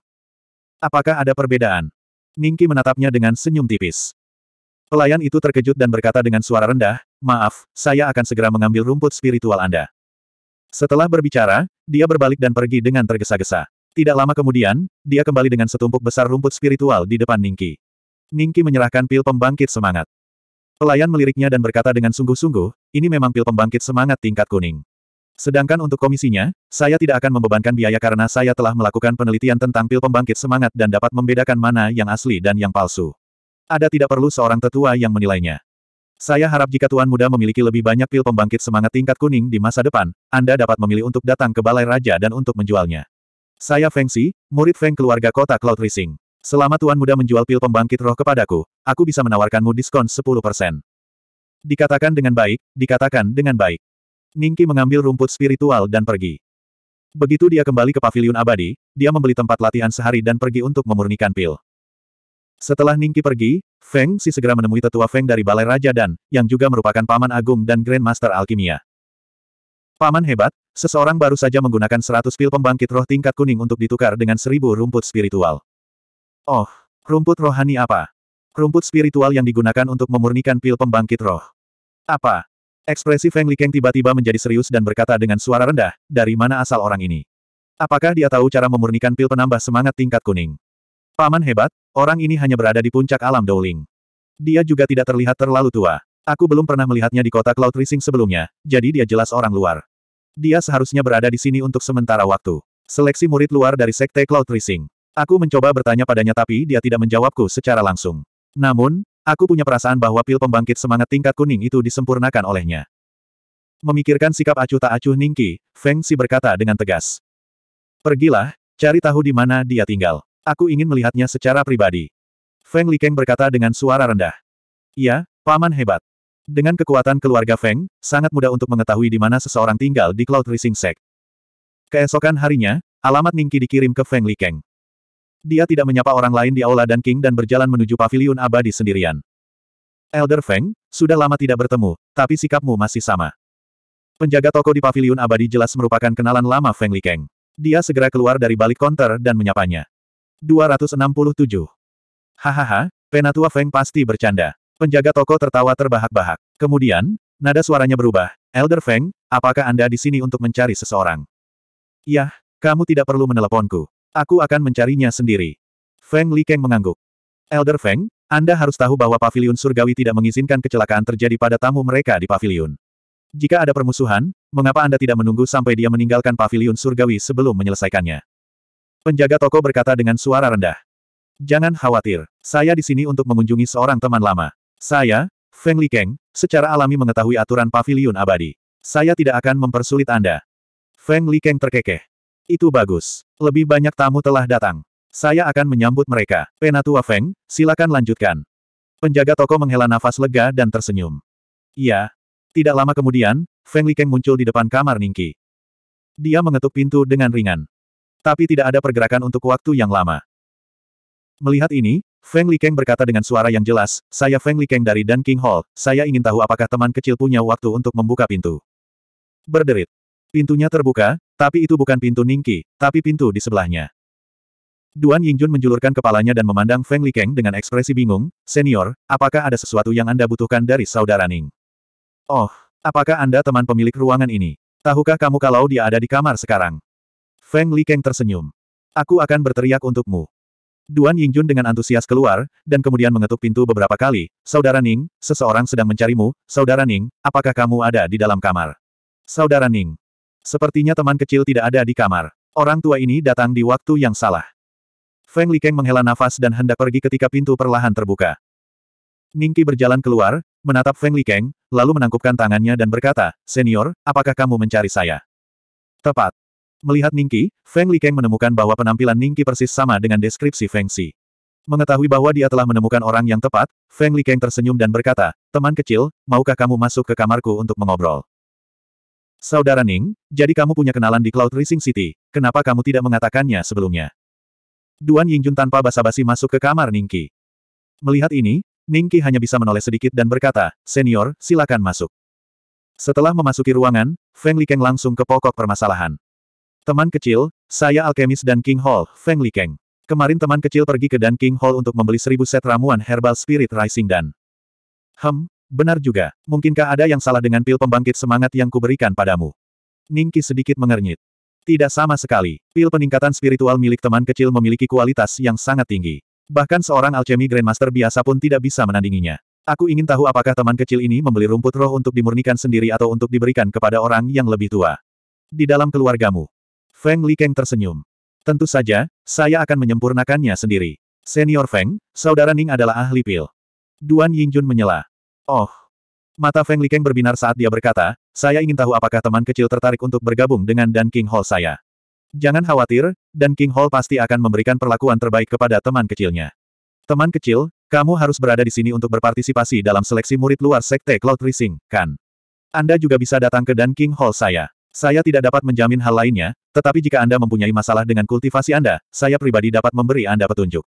Apakah ada perbedaan? Ningki menatapnya dengan senyum tipis. Pelayan itu terkejut dan berkata dengan suara rendah, Maaf, saya akan segera mengambil rumput spiritual Anda. Setelah berbicara, dia berbalik dan pergi dengan tergesa-gesa. Tidak lama kemudian, dia kembali dengan setumpuk besar rumput spiritual di depan Ningki. Ningki menyerahkan pil pembangkit semangat. Pelayan meliriknya dan berkata dengan sungguh-sungguh, ini memang pil pembangkit semangat tingkat kuning. Sedangkan untuk komisinya, saya tidak akan membebankan biaya karena saya telah melakukan penelitian tentang pil pembangkit semangat dan dapat membedakan mana yang asli dan yang palsu. Ada tidak perlu seorang tetua yang menilainya. Saya harap jika Tuan Muda memiliki lebih banyak pil pembangkit semangat tingkat kuning di masa depan, Anda dapat memilih untuk datang ke Balai Raja dan untuk menjualnya. Saya Feng Xi, murid Feng keluarga kota Cloud Rising. Selama Tuan Muda menjual pil pembangkit roh kepadaku, aku bisa menawarkanmu diskon 10%. Dikatakan dengan baik, dikatakan dengan baik. Ningki mengambil rumput spiritual dan pergi. Begitu dia kembali ke paviliun abadi, dia membeli tempat latihan sehari dan pergi untuk memurnikan pil. Setelah Ningki pergi, Feng Si segera menemui tetua Feng dari Balai Raja Dan, yang juga merupakan Paman Agung dan Grandmaster Alkimia. Paman hebat, seseorang baru saja menggunakan 100 pil pembangkit roh tingkat kuning untuk ditukar dengan seribu rumput spiritual. Oh, rumput rohani apa? Rumput spiritual yang digunakan untuk memurnikan pil pembangkit roh. Apa? Ekspresi Feng Likeng tiba-tiba menjadi serius dan berkata dengan suara rendah, dari mana asal orang ini? Apakah dia tahu cara memurnikan pil penambah semangat tingkat kuning? Paman hebat, orang ini hanya berada di puncak alam Dowling. Dia juga tidak terlihat terlalu tua. Aku belum pernah melihatnya di kota Cloud Rising sebelumnya, jadi dia jelas orang luar. Dia seharusnya berada di sini untuk sementara waktu. Seleksi murid luar dari Sekte Cloud Rising. Aku mencoba bertanya padanya tapi dia tidak menjawabku secara langsung. Namun, aku punya perasaan bahwa pil pembangkit semangat tingkat kuning itu disempurnakan olehnya. Memikirkan sikap acuh tak acuh Ningki, Feng Si berkata dengan tegas. Pergilah, cari tahu di mana dia tinggal. Aku ingin melihatnya secara pribadi. Feng Likeng berkata dengan suara rendah. Ya, paman hebat. Dengan kekuatan keluarga Feng, sangat mudah untuk mengetahui di mana seseorang tinggal di Cloud Rising Sect. Keesokan harinya, alamat Ningki dikirim ke Feng Likeng. Dia tidak menyapa orang lain di aula dan King dan berjalan menuju paviliun abadi sendirian. Elder Feng, sudah lama tidak bertemu, tapi sikapmu masih sama. Penjaga toko di paviliun abadi jelas merupakan kenalan lama Feng Likeng. Dia segera keluar dari balik konter dan menyapanya. 267. Hahaha, Penatua Feng pasti bercanda. Penjaga toko tertawa terbahak-bahak. Kemudian, nada suaranya berubah. Elder Feng, apakah Anda di sini untuk mencari seseorang? Yah, kamu tidak perlu meneleponku. Aku akan mencarinya sendiri. Feng Li Keng mengangguk. Elder Feng, Anda harus tahu bahwa pavilion surgawi tidak mengizinkan kecelakaan terjadi pada tamu mereka di pavilion. Jika ada permusuhan, mengapa Anda tidak menunggu sampai dia meninggalkan pavilion surgawi sebelum menyelesaikannya? Penjaga toko berkata dengan suara rendah. Jangan khawatir, saya di sini untuk mengunjungi seorang teman lama. Saya, Feng Li Keng, secara alami mengetahui aturan pavilion abadi. Saya tidak akan mempersulit Anda. Feng Li Keng terkekeh. Itu bagus. Lebih banyak tamu telah datang. Saya akan menyambut mereka. Penatua Feng, silakan lanjutkan. Penjaga toko menghela nafas lega dan tersenyum. Iya. Tidak lama kemudian, Feng Li Keng muncul di depan kamar Ningki. Dia mengetuk pintu dengan ringan tapi tidak ada pergerakan untuk waktu yang lama. Melihat ini, Feng Li Kang berkata dengan suara yang jelas, saya Feng Li Kang dari Dan King Hall, saya ingin tahu apakah teman kecil punya waktu untuk membuka pintu. Berderit. Pintunya terbuka, tapi itu bukan pintu Ningki, tapi pintu di sebelahnya. Duan Yingjun menjulurkan kepalanya dan memandang Feng Li Kang dengan ekspresi bingung, senior, apakah ada sesuatu yang Anda butuhkan dari saudara Ning? Oh, apakah Anda teman pemilik ruangan ini? Tahukah kamu kalau dia ada di kamar sekarang? Feng Li Keng tersenyum. Aku akan berteriak untukmu. Duan Yingjun dengan antusias keluar, dan kemudian mengetuk pintu beberapa kali. Saudara Ning, seseorang sedang mencarimu. Saudara Ning, apakah kamu ada di dalam kamar? Saudara Ning. Sepertinya teman kecil tidak ada di kamar. Orang tua ini datang di waktu yang salah. Feng Li Keng menghela nafas dan hendak pergi ketika pintu perlahan terbuka. Ningki berjalan keluar, menatap Feng Li Keng, lalu menangkupkan tangannya dan berkata, Senior, apakah kamu mencari saya? Tepat. Melihat Ningki, Feng Likeng menemukan bahwa penampilan Ningki persis sama dengan deskripsi Feng Xi. Mengetahui bahwa dia telah menemukan orang yang tepat, Feng Likeng tersenyum dan berkata, teman kecil, maukah kamu masuk ke kamarku untuk mengobrol? Saudara Ning, jadi kamu punya kenalan di Cloud Rising City, kenapa kamu tidak mengatakannya sebelumnya? Duan Yingjun tanpa basa-basi masuk ke kamar Ningki. Melihat ini, Ningki hanya bisa menoleh sedikit dan berkata, senior, silakan masuk. Setelah memasuki ruangan, Feng Likeng langsung ke pokok permasalahan. Teman kecil, saya alkemis dan King Hall, Feng Li Keng. Kemarin teman kecil pergi ke Dan King Hall untuk membeli seribu set ramuan herbal Spirit Rising Dan. Hem, benar juga. Mungkinkah ada yang salah dengan pil pembangkit semangat yang kuberikan padamu? Ningki sedikit mengernyit. Tidak sama sekali. Pil peningkatan spiritual milik teman kecil memiliki kualitas yang sangat tinggi. Bahkan seorang alchemy grandmaster biasa pun tidak bisa menandinginya. Aku ingin tahu apakah teman kecil ini membeli rumput roh untuk dimurnikan sendiri atau untuk diberikan kepada orang yang lebih tua. Di dalam keluargamu, Feng Likeng tersenyum. Tentu saja, saya akan menyempurnakannya sendiri. Senior Feng, saudara Ning adalah ahli pil. Duan Yingjun menyela. Oh. Mata Feng Likeng berbinar saat dia berkata, saya ingin tahu apakah teman kecil tertarik untuk bergabung dengan Dan King Hall saya. Jangan khawatir, Dan King Hall pasti akan memberikan perlakuan terbaik kepada teman kecilnya. Teman kecil, kamu harus berada di sini untuk berpartisipasi dalam seleksi murid luar Sekte Cloud Rising, kan? Anda juga bisa datang ke Dan King Hall saya. Saya tidak dapat menjamin hal lainnya, tetapi jika Anda mempunyai masalah dengan kultivasi Anda, saya pribadi dapat memberi Anda petunjuk.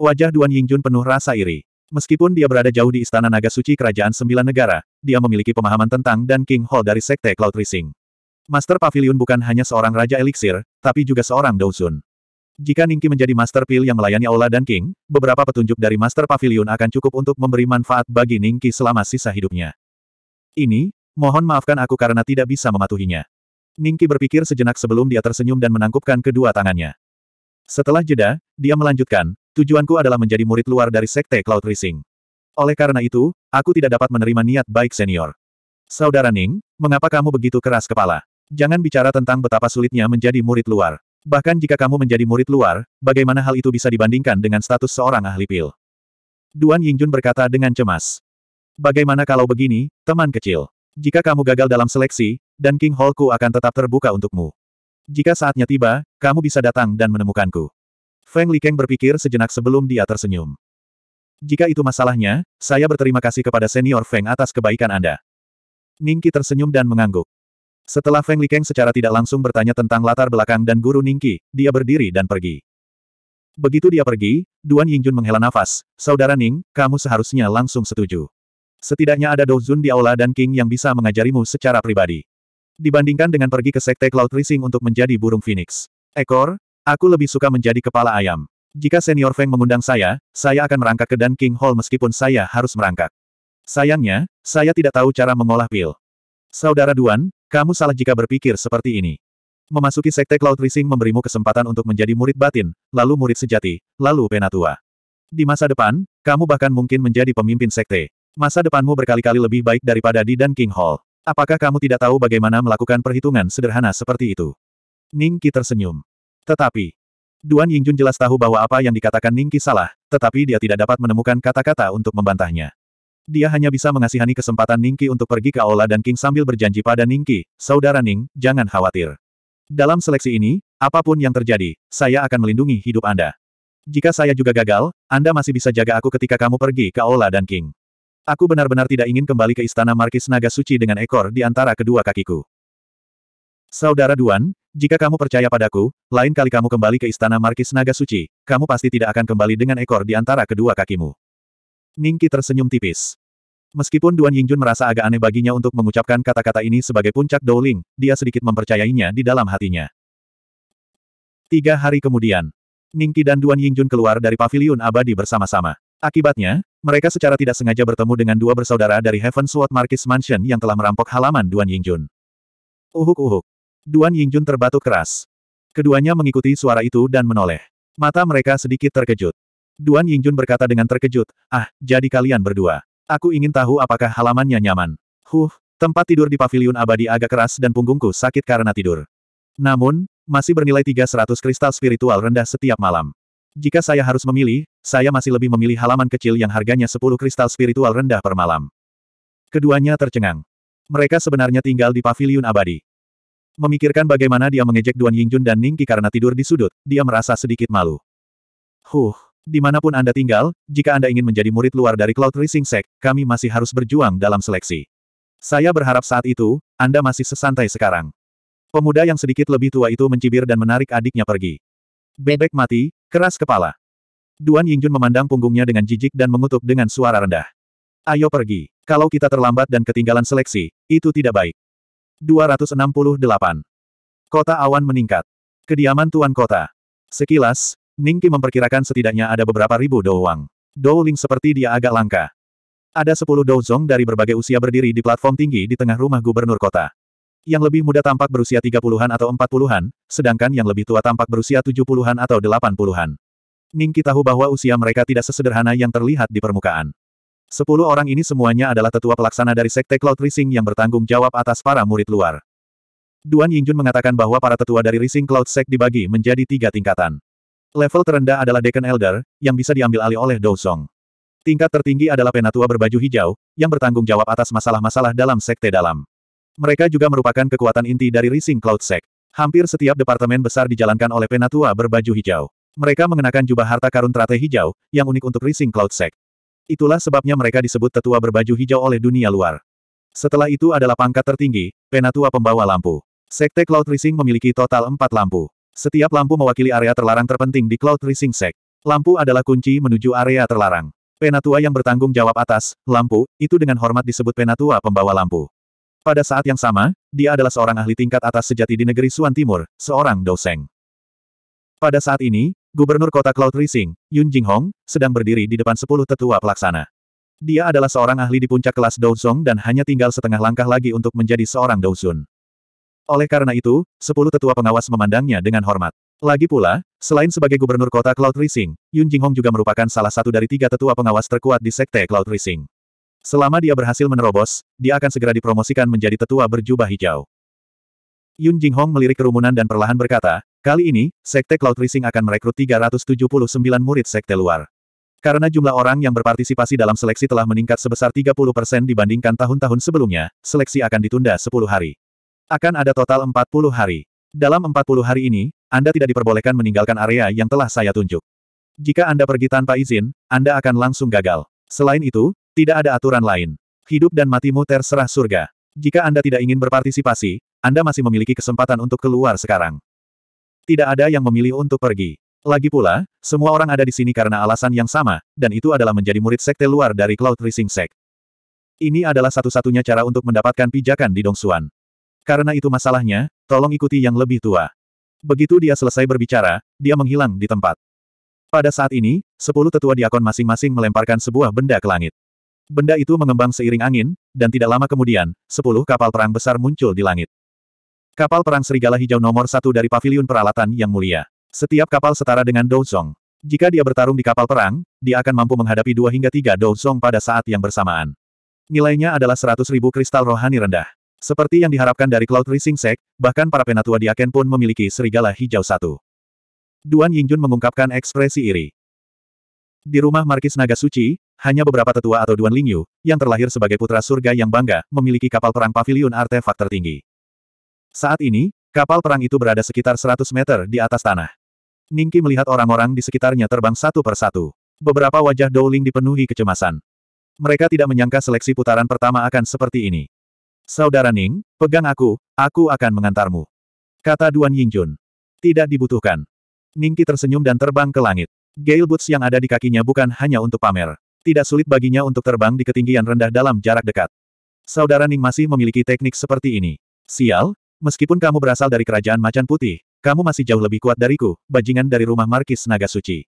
Wajah Duan Yingjun penuh rasa iri. Meskipun dia berada jauh di Istana Naga Suci Kerajaan Sembilan Negara, dia memiliki pemahaman tentang Dan King Hall dari Sekte Cloud Rising. Master Pavilion bukan hanya seorang Raja Elixir, tapi juga seorang Dousun. Jika Ningki menjadi Master Pil yang melayani Aula dan King, beberapa petunjuk dari Master Pavilion akan cukup untuk memberi manfaat bagi Ningki selama sisa hidupnya. Ini, Mohon maafkan aku karena tidak bisa mematuhinya. Ningki berpikir sejenak sebelum dia tersenyum dan menangkupkan kedua tangannya. Setelah jeda, dia melanjutkan, tujuanku adalah menjadi murid luar dari Sekte Cloud Rising. Oleh karena itu, aku tidak dapat menerima niat baik senior. Saudara Ning, mengapa kamu begitu keras kepala? Jangan bicara tentang betapa sulitnya menjadi murid luar. Bahkan jika kamu menjadi murid luar, bagaimana hal itu bisa dibandingkan dengan status seorang ahli pil? Duan Yingjun berkata dengan cemas. Bagaimana kalau begini, teman kecil? Jika kamu gagal dalam seleksi, dan King Hallku akan tetap terbuka untukmu. Jika saatnya tiba, kamu bisa datang dan menemukanku. Feng Likeng berpikir sejenak sebelum dia tersenyum. Jika itu masalahnya, saya berterima kasih kepada senior Feng atas kebaikan Anda. Ningki tersenyum dan mengangguk. Setelah Feng Likeng secara tidak langsung bertanya tentang latar belakang dan guru Ningki, dia berdiri dan pergi. Begitu dia pergi, Duan Yingjun menghela nafas, Saudara Ning, kamu seharusnya langsung setuju. Setidaknya ada Douzun, di aula dan King yang bisa mengajarimu secara pribadi. Dibandingkan dengan pergi ke Sekte Cloud Rising untuk menjadi burung phoenix. Ekor, aku lebih suka menjadi kepala ayam. Jika Senior Feng mengundang saya, saya akan merangkak ke Dan King Hall meskipun saya harus merangkak. Sayangnya, saya tidak tahu cara mengolah pil. Saudara Duan, kamu salah jika berpikir seperti ini. Memasuki Sekte Cloud Rising memberimu kesempatan untuk menjadi murid batin, lalu murid sejati, lalu penatua. Di masa depan, kamu bahkan mungkin menjadi pemimpin sekte. Masa depanmu berkali-kali lebih baik daripada di dan King Hall. Apakah kamu tidak tahu bagaimana melakukan perhitungan sederhana seperti itu? Ning Qi tersenyum. Tetapi, Duan Yingjun jelas tahu bahwa apa yang dikatakan Ning Qi salah, tetapi dia tidak dapat menemukan kata-kata untuk membantahnya. Dia hanya bisa mengasihani kesempatan Ning Qi untuk pergi ke Aula dan King sambil berjanji pada Ning Qi, Saudara Ning, jangan khawatir. Dalam seleksi ini, apapun yang terjadi, saya akan melindungi hidup Anda. Jika saya juga gagal, Anda masih bisa jaga aku ketika kamu pergi ke Aula dan King. Aku benar-benar tidak ingin kembali ke istana Markis Naga Suci dengan ekor di antara kedua kakiku. Saudara Duan, jika kamu percaya padaku, lain kali kamu kembali ke istana Markis Naga Suci, kamu pasti tidak akan kembali dengan ekor di antara kedua kakimu. Ningki tersenyum tipis. Meskipun Duan Yingjun merasa agak aneh baginya untuk mengucapkan kata-kata ini sebagai puncak Douling, dia sedikit mempercayainya di dalam hatinya. Tiga hari kemudian, Ningki dan Duan Yingjun keluar dari paviliun abadi bersama-sama. Akibatnya, mereka secara tidak sengaja bertemu dengan dua bersaudara dari Heaven Sword Marquis Mansion yang telah merampok halaman Duan Yingjun. Uhuk-uhuk. Duan Yingjun terbatuk keras. Keduanya mengikuti suara itu dan menoleh. Mata mereka sedikit terkejut. Duan Yingjun berkata dengan terkejut, Ah, jadi kalian berdua. Aku ingin tahu apakah halamannya nyaman. Huh, tempat tidur di paviliun abadi agak keras dan punggungku sakit karena tidur. Namun, masih bernilai 300 kristal spiritual rendah setiap malam. Jika saya harus memilih, saya masih lebih memilih halaman kecil yang harganya 10 kristal spiritual rendah per malam. Keduanya tercengang. Mereka sebenarnya tinggal di pavilion abadi. Memikirkan bagaimana dia mengejek Duan Yingjun dan Ningki karena tidur di sudut, dia merasa sedikit malu. Huh, dimanapun Anda tinggal, jika Anda ingin menjadi murid luar dari Cloud Rising Sect, kami masih harus berjuang dalam seleksi. Saya berharap saat itu, Anda masih sesantai sekarang. Pemuda yang sedikit lebih tua itu mencibir dan menarik adiknya pergi. Bebek mati, keras kepala. Duan Yingjun memandang punggungnya dengan jijik dan mengutuk dengan suara rendah. Ayo pergi. Kalau kita terlambat dan ketinggalan seleksi, itu tidak baik. 268. Kota awan meningkat. Kediaman Tuan Kota. Sekilas, Ningki memperkirakan setidaknya ada beberapa ribu douwang. Douling seperti dia agak langka. Ada sepuluh douzong dari berbagai usia berdiri di platform tinggi di tengah rumah gubernur kota. Yang lebih muda tampak berusia 30-an atau 40-an, sedangkan yang lebih tua tampak berusia 70-an atau 80-an. Ningki tahu bahwa usia mereka tidak sesederhana yang terlihat di permukaan. Sepuluh orang ini semuanya adalah tetua pelaksana dari Sekte Cloud Rising yang bertanggung jawab atas para murid luar. Duan Yingjun mengatakan bahwa para tetua dari Rising Cloud Sect dibagi menjadi tiga tingkatan. Level terendah adalah Deacon Elder, yang bisa diambil alih oleh Song. Tingkat tertinggi adalah penatua berbaju hijau, yang bertanggung jawab atas masalah-masalah dalam sekte dalam. Mereka juga merupakan kekuatan inti dari Rising Cloud Sect. Hampir setiap departemen besar dijalankan oleh penatua berbaju hijau. Mereka mengenakan jubah harta karun teratai hijau, yang unik untuk Rising Cloud Sect. Itulah sebabnya mereka disebut tetua berbaju hijau oleh dunia luar. Setelah itu adalah pangkat tertinggi, penatua pembawa lampu. Sekte Cloud Rising memiliki total empat lampu. Setiap lampu mewakili area terlarang terpenting di Cloud Rising Sect. Lampu adalah kunci menuju area terlarang. Penatua yang bertanggung jawab atas, lampu, itu dengan hormat disebut penatua pembawa lampu. Pada saat yang sama, dia adalah seorang ahli tingkat atas sejati di negeri Suan Timur, seorang doseng. Pada saat ini, Gubernur kota Cloud Rising, Yun Jinghong, sedang berdiri di depan sepuluh tetua pelaksana. Dia adalah seorang ahli di puncak kelas Douzong dan hanya tinggal setengah langkah lagi untuk menjadi seorang Douzun. Oleh karena itu, sepuluh tetua pengawas memandangnya dengan hormat. Lagi pula, selain sebagai gubernur kota Cloud Rising, Yun Jinghong juga merupakan salah satu dari tiga tetua pengawas terkuat di Sekte Cloud Rising. Selama dia berhasil menerobos, dia akan segera dipromosikan menjadi tetua berjubah hijau. Yun Jinghong melirik kerumunan dan perlahan berkata, Kali ini, Sekte Cloud Rising akan merekrut 379 murid Sekte luar. Karena jumlah orang yang berpartisipasi dalam seleksi telah meningkat sebesar 30% dibandingkan tahun-tahun sebelumnya, seleksi akan ditunda 10 hari. Akan ada total 40 hari. Dalam 40 hari ini, Anda tidak diperbolehkan meninggalkan area yang telah saya tunjuk. Jika Anda pergi tanpa izin, Anda akan langsung gagal. Selain itu, tidak ada aturan lain. Hidup dan matimu terserah surga. Jika Anda tidak ingin berpartisipasi, Anda masih memiliki kesempatan untuk keluar sekarang. Tidak ada yang memilih untuk pergi. Lagi pula, semua orang ada di sini karena alasan yang sama, dan itu adalah menjadi murid sekte luar dari Cloud Rising Sect. Ini adalah satu-satunya cara untuk mendapatkan pijakan di Dongsuan. Karena itu masalahnya, tolong ikuti yang lebih tua. Begitu dia selesai berbicara, dia menghilang di tempat. Pada saat ini, sepuluh tetua diakon masing-masing melemparkan sebuah benda ke langit. Benda itu mengembang seiring angin, dan tidak lama kemudian, sepuluh kapal perang besar muncul di langit. Kapal perang serigala hijau nomor satu dari paviliun peralatan yang mulia. Setiap kapal setara dengan Douzong. Jika dia bertarung di kapal perang, dia akan mampu menghadapi dua hingga tiga Douzong pada saat yang bersamaan. Nilainya adalah seratus ribu kristal rohani rendah. Seperti yang diharapkan dari Cloud Rising Sect, bahkan para penatua di Aken pun memiliki serigala hijau satu. Duan Yingjun mengungkapkan ekspresi iri. Di rumah Markis Naga Suci, hanya beberapa tetua atau Duan Lingyu, yang terlahir sebagai putra surga yang bangga, memiliki kapal perang pavilion artefak tertinggi. Saat ini, kapal perang itu berada sekitar 100 meter di atas tanah. Ningki melihat orang-orang di sekitarnya terbang satu per satu Beberapa wajah Dowling dipenuhi kecemasan. Mereka tidak menyangka seleksi putaran pertama akan seperti ini. Saudara Ning, pegang aku, aku akan mengantarmu. Kata Duan Yingjun. Tidak dibutuhkan. Ningki tersenyum dan terbang ke langit. Gale Boots yang ada di kakinya bukan hanya untuk pamer. Tidak sulit baginya untuk terbang di ketinggian rendah dalam jarak dekat. Saudara Ning masih memiliki teknik seperti ini. Sial, Meskipun kamu berasal dari kerajaan macan putih, kamu masih jauh lebih kuat dariku, bajingan dari rumah Markis Naga Suci.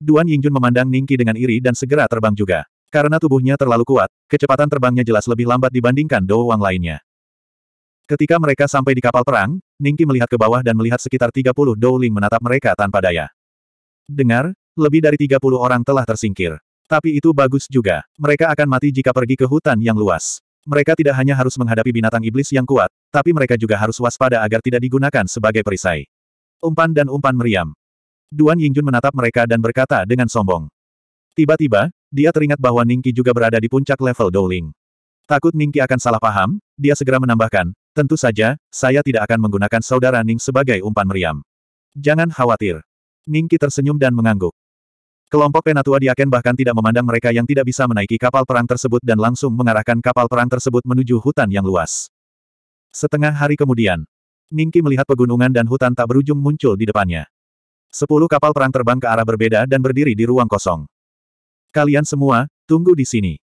Duan Yingjun memandang Ningki dengan iri dan segera terbang juga. Karena tubuhnya terlalu kuat, kecepatan terbangnya jelas lebih lambat dibandingkan Dou Wang lainnya. Ketika mereka sampai di kapal perang, Ningki melihat ke bawah dan melihat sekitar 30 Ling menatap mereka tanpa daya. Dengar, lebih dari 30 orang telah tersingkir. Tapi itu bagus juga, mereka akan mati jika pergi ke hutan yang luas. Mereka tidak hanya harus menghadapi binatang iblis yang kuat, tapi mereka juga harus waspada agar tidak digunakan sebagai perisai. Umpan dan umpan meriam. Duan Yingjun menatap mereka dan berkata dengan sombong. Tiba-tiba, dia teringat bahwa Ningki juga berada di puncak level Dowling. Takut Ningki akan salah paham, dia segera menambahkan, tentu saja, saya tidak akan menggunakan saudara Ning sebagai umpan meriam. Jangan khawatir. Ningki tersenyum dan mengangguk. Kelompok Penatua Diaken bahkan tidak memandang mereka yang tidak bisa menaiki kapal perang tersebut dan langsung mengarahkan kapal perang tersebut menuju hutan yang luas. Setengah hari kemudian, Ningki melihat pegunungan dan hutan tak berujung muncul di depannya. Sepuluh kapal perang terbang ke arah berbeda dan berdiri di ruang kosong. Kalian semua, tunggu di sini.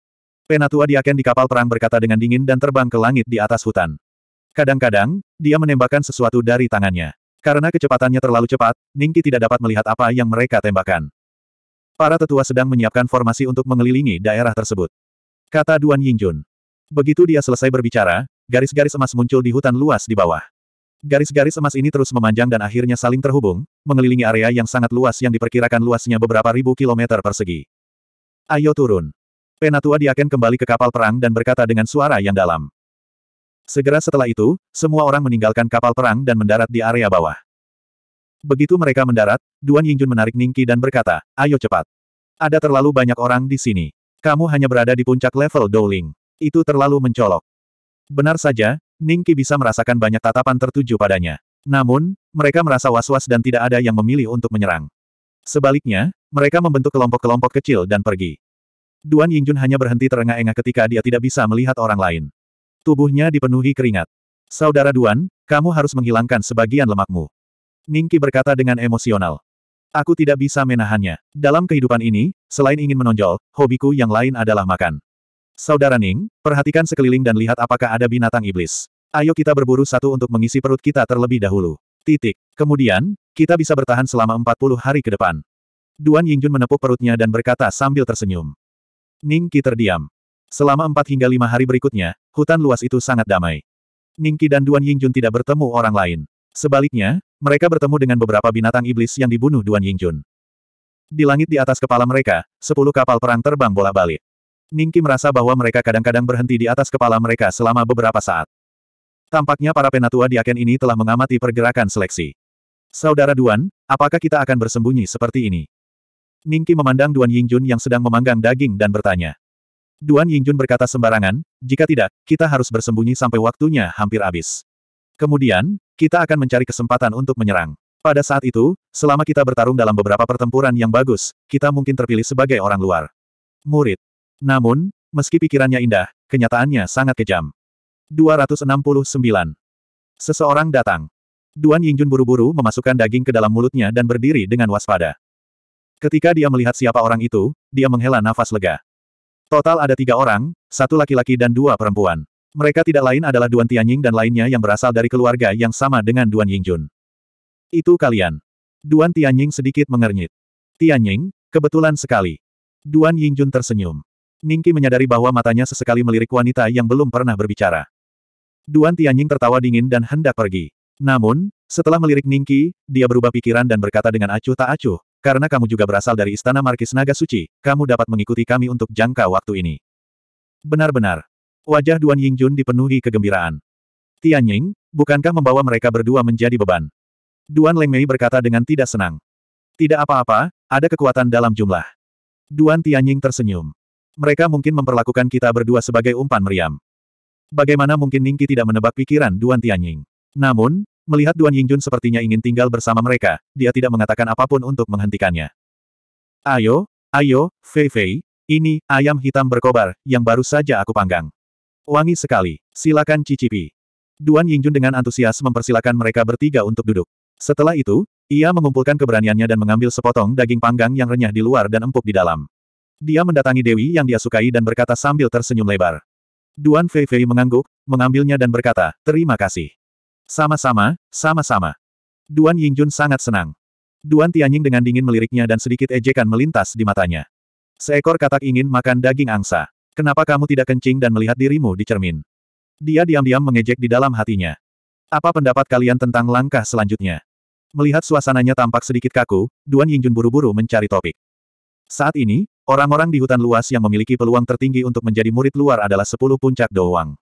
Penatua Diaken di kapal perang berkata dengan dingin dan terbang ke langit di atas hutan. Kadang-kadang, dia menembakkan sesuatu dari tangannya. Karena kecepatannya terlalu cepat, Ningki tidak dapat melihat apa yang mereka tembakan. Para tetua sedang menyiapkan formasi untuk mengelilingi daerah tersebut. Kata Duan Yingjun. Begitu dia selesai berbicara, garis-garis emas muncul di hutan luas di bawah. Garis-garis emas ini terus memanjang dan akhirnya saling terhubung, mengelilingi area yang sangat luas yang diperkirakan luasnya beberapa ribu kilometer persegi. Ayo turun. Penatua Diaken kembali ke kapal perang dan berkata dengan suara yang dalam. Segera setelah itu, semua orang meninggalkan kapal perang dan mendarat di area bawah. Begitu mereka mendarat, Duan Yingjun menarik Ningki dan berkata, ayo cepat. Ada terlalu banyak orang di sini. Kamu hanya berada di puncak level Douling, Itu terlalu mencolok. Benar saja, Ningki bisa merasakan banyak tatapan tertuju padanya. Namun, mereka merasa was-was dan tidak ada yang memilih untuk menyerang. Sebaliknya, mereka membentuk kelompok-kelompok kecil dan pergi. Duan Yingjun hanya berhenti terengah-engah ketika dia tidak bisa melihat orang lain. Tubuhnya dipenuhi keringat. Saudara Duan, kamu harus menghilangkan sebagian lemakmu. Ningki berkata dengan emosional. Aku tidak bisa menahannya. Dalam kehidupan ini, selain ingin menonjol, hobiku yang lain adalah makan. Saudara Ning, perhatikan sekeliling dan lihat apakah ada binatang iblis. Ayo kita berburu satu untuk mengisi perut kita terlebih dahulu. Titik. Kemudian, kita bisa bertahan selama 40 hari ke depan. Duan Yingjun menepuk perutnya dan berkata sambil tersenyum. Ningki terdiam. Selama 4 hingga 5 hari berikutnya, hutan luas itu sangat damai. Ningki dan Duan Yingjun tidak bertemu orang lain. Sebaliknya, mereka bertemu dengan beberapa binatang iblis yang dibunuh Duan Yingjun. Di langit di atas kepala mereka, sepuluh kapal perang terbang bolak-balik. Ningki merasa bahwa mereka kadang-kadang berhenti di atas kepala mereka selama beberapa saat. Tampaknya para penatua di Aken ini telah mengamati pergerakan seleksi. Saudara Duan, apakah kita akan bersembunyi seperti ini? Ningki memandang Duan Yingjun yang sedang memanggang daging dan bertanya. Duan Yingjun berkata sembarangan, jika tidak, kita harus bersembunyi sampai waktunya hampir habis. Kemudian, kita akan mencari kesempatan untuk menyerang. Pada saat itu, selama kita bertarung dalam beberapa pertempuran yang bagus, kita mungkin terpilih sebagai orang luar. Murid. Namun, meski pikirannya indah, kenyataannya sangat kejam. 269. Seseorang datang. Duan Yingjun buru-buru memasukkan daging ke dalam mulutnya dan berdiri dengan waspada. Ketika dia melihat siapa orang itu, dia menghela nafas lega. Total ada tiga orang, satu laki-laki dan dua perempuan. Mereka tidak lain adalah Duan Tianying dan lainnya yang berasal dari keluarga yang sama dengan Duan Yingjun. Itu kalian. Duan Tianying sedikit mengernyit. Tianying, kebetulan sekali. Duan Yingjun tersenyum. Ningki menyadari bahwa matanya sesekali melirik wanita yang belum pernah berbicara. Duan Tianying tertawa dingin dan hendak pergi. Namun, setelah melirik Ningki, dia berubah pikiran dan berkata dengan acuh tak acuh, karena kamu juga berasal dari Istana Markis Naga Suci, kamu dapat mengikuti kami untuk jangka waktu ini. Benar-benar, Wajah Duan Yingjun dipenuhi kegembiraan. Tianying, bukankah membawa mereka berdua menjadi beban? Duan Lengmei berkata dengan tidak senang. Tidak apa-apa, ada kekuatan dalam jumlah. Duan Tianying tersenyum. Mereka mungkin memperlakukan kita berdua sebagai umpan meriam. Bagaimana mungkin Ningki tidak menebak pikiran Duan Tianying? Namun, melihat Duan Yingjun sepertinya ingin tinggal bersama mereka, dia tidak mengatakan apapun untuk menghentikannya. Ayo, ayo, Fei Fei, ini ayam hitam berkobar yang baru saja aku panggang. Wangi sekali. Silakan cicipi. Duan Yingjun dengan antusias mempersilahkan mereka bertiga untuk duduk. Setelah itu, ia mengumpulkan keberaniannya dan mengambil sepotong daging panggang yang renyah di luar dan empuk di dalam. Dia mendatangi Dewi yang dia sukai dan berkata sambil tersenyum lebar. Duan Fei Fei mengangguk, mengambilnya dan berkata, terima kasih. Sama-sama, sama-sama. Duan Yingjun sangat senang. Duan Tianying dengan dingin meliriknya dan sedikit ejekan melintas di matanya. Seekor katak ingin makan daging angsa. Kenapa kamu tidak kencing dan melihat dirimu di cermin? Dia diam-diam mengejek di dalam hatinya. Apa pendapat kalian tentang langkah selanjutnya? Melihat suasananya tampak sedikit kaku, Duan Yingjun buru-buru mencari topik. Saat ini, orang-orang di hutan luas yang memiliki peluang tertinggi untuk menjadi murid luar adalah sepuluh puncak doang.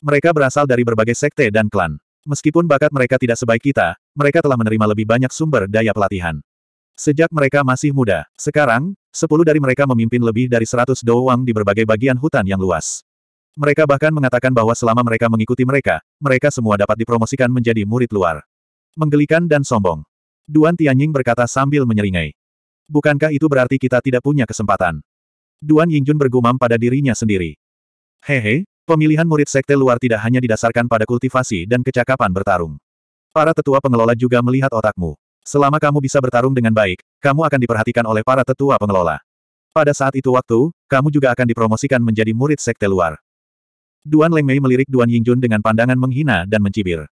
Mereka berasal dari berbagai sekte dan klan. Meskipun bakat mereka tidak sebaik kita, mereka telah menerima lebih banyak sumber daya pelatihan. Sejak mereka masih muda, sekarang, sepuluh dari mereka memimpin lebih dari seratus doang di berbagai bagian hutan yang luas. Mereka bahkan mengatakan bahwa selama mereka mengikuti mereka, mereka semua dapat dipromosikan menjadi murid luar. Menggelikan dan sombong. Duan Tianying berkata sambil menyeringai. Bukankah itu berarti kita tidak punya kesempatan? Duan Yingjun bergumam pada dirinya sendiri. Hehe, pemilihan murid sekte luar tidak hanya didasarkan pada kultivasi dan kecakapan bertarung. Para tetua pengelola juga melihat otakmu. Selama kamu bisa bertarung dengan baik, kamu akan diperhatikan oleh para tetua pengelola. Pada saat itu waktu, kamu juga akan dipromosikan menjadi murid sekte luar. Duan Lengmei melirik Duan Yingjun dengan pandangan menghina dan mencibir.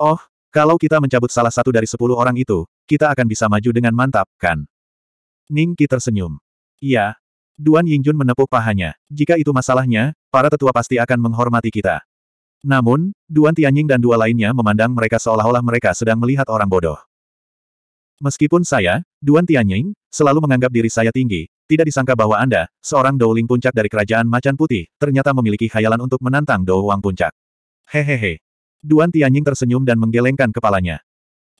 Oh, kalau kita mencabut salah satu dari sepuluh orang itu, kita akan bisa maju dengan mantap, kan? Ning Qi tersenyum. Iya. Duan Yingjun menepuk pahanya. Jika itu masalahnya, para tetua pasti akan menghormati kita. Namun, Duan Tianying dan dua lainnya memandang mereka seolah-olah mereka sedang melihat orang bodoh. Meskipun saya, Duan Tianying, selalu menganggap diri saya tinggi, tidak disangka bahwa Anda, seorang Douling Puncak dari Kerajaan Macan Putih, ternyata memiliki khayalan untuk menantang Dou Wang Puncak. Hehehe. Duan Tianying tersenyum dan menggelengkan kepalanya.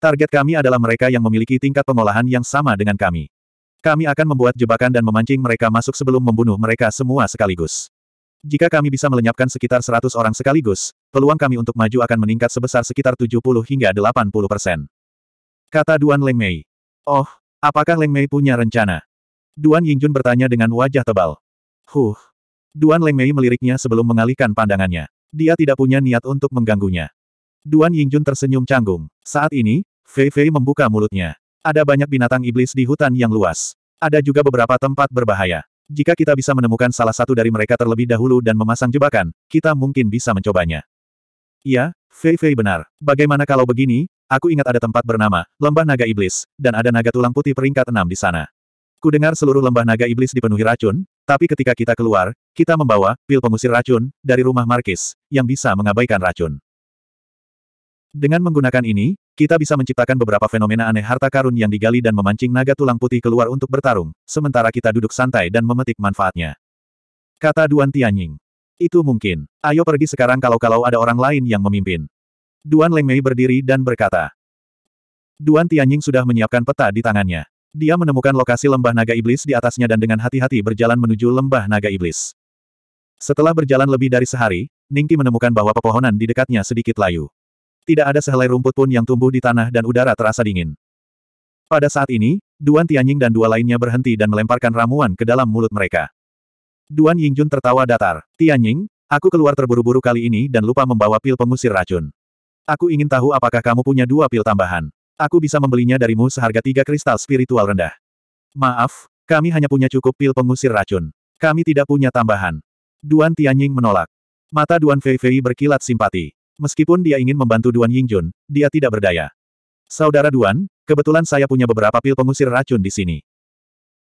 Target kami adalah mereka yang memiliki tingkat pengolahan yang sama dengan kami. Kami akan membuat jebakan dan memancing mereka masuk sebelum membunuh mereka semua sekaligus. Jika kami bisa melenyapkan sekitar 100 orang sekaligus, peluang kami untuk maju akan meningkat sebesar sekitar 70 hingga 80 persen. Kata Duan Leng Mei. Oh, apakah Leng Mei punya rencana? Duan Yingjun bertanya dengan wajah tebal. Huh. Duan Leng Mei meliriknya sebelum mengalihkan pandangannya. Dia tidak punya niat untuk mengganggunya. Duan Yingjun tersenyum canggung. Saat ini, Fei Fei membuka mulutnya. Ada banyak binatang iblis di hutan yang luas. Ada juga beberapa tempat berbahaya. Jika kita bisa menemukan salah satu dari mereka terlebih dahulu dan memasang jebakan, kita mungkin bisa mencobanya. Ya, Fei Fei benar. Bagaimana kalau begini, Aku ingat ada tempat bernama, Lembah Naga Iblis, dan ada naga tulang putih peringkat enam di sana. Kudengar seluruh lembah naga iblis dipenuhi racun, tapi ketika kita keluar, kita membawa pil pengusir racun dari rumah Markis, yang bisa mengabaikan racun. Dengan menggunakan ini, kita bisa menciptakan beberapa fenomena aneh harta karun yang digali dan memancing naga tulang putih keluar untuk bertarung, sementara kita duduk santai dan memetik manfaatnya. Kata Duan Tianying. Itu mungkin. Ayo pergi sekarang kalau-kalau ada orang lain yang memimpin. Duan Leng Mei berdiri dan berkata. Duan Tianying sudah menyiapkan peta di tangannya. Dia menemukan lokasi lembah naga iblis di atasnya dan dengan hati-hati berjalan menuju lembah naga iblis. Setelah berjalan lebih dari sehari, Ningki menemukan bahwa pepohonan di dekatnya sedikit layu. Tidak ada sehelai rumput pun yang tumbuh di tanah dan udara terasa dingin. Pada saat ini, Duan Tianying dan dua lainnya berhenti dan melemparkan ramuan ke dalam mulut mereka. Duan Yingjun tertawa datar. Tianying, aku keluar terburu-buru kali ini dan lupa membawa pil pengusir racun. Aku ingin tahu apakah kamu punya dua pil tambahan. Aku bisa membelinya darimu seharga tiga kristal spiritual rendah. Maaf, kami hanya punya cukup pil pengusir racun. Kami tidak punya tambahan. Duan Tianying menolak. Mata Duan Fei Fei berkilat simpati. Meskipun dia ingin membantu Duan Yingjun, dia tidak berdaya. Saudara Duan, kebetulan saya punya beberapa pil pengusir racun di sini.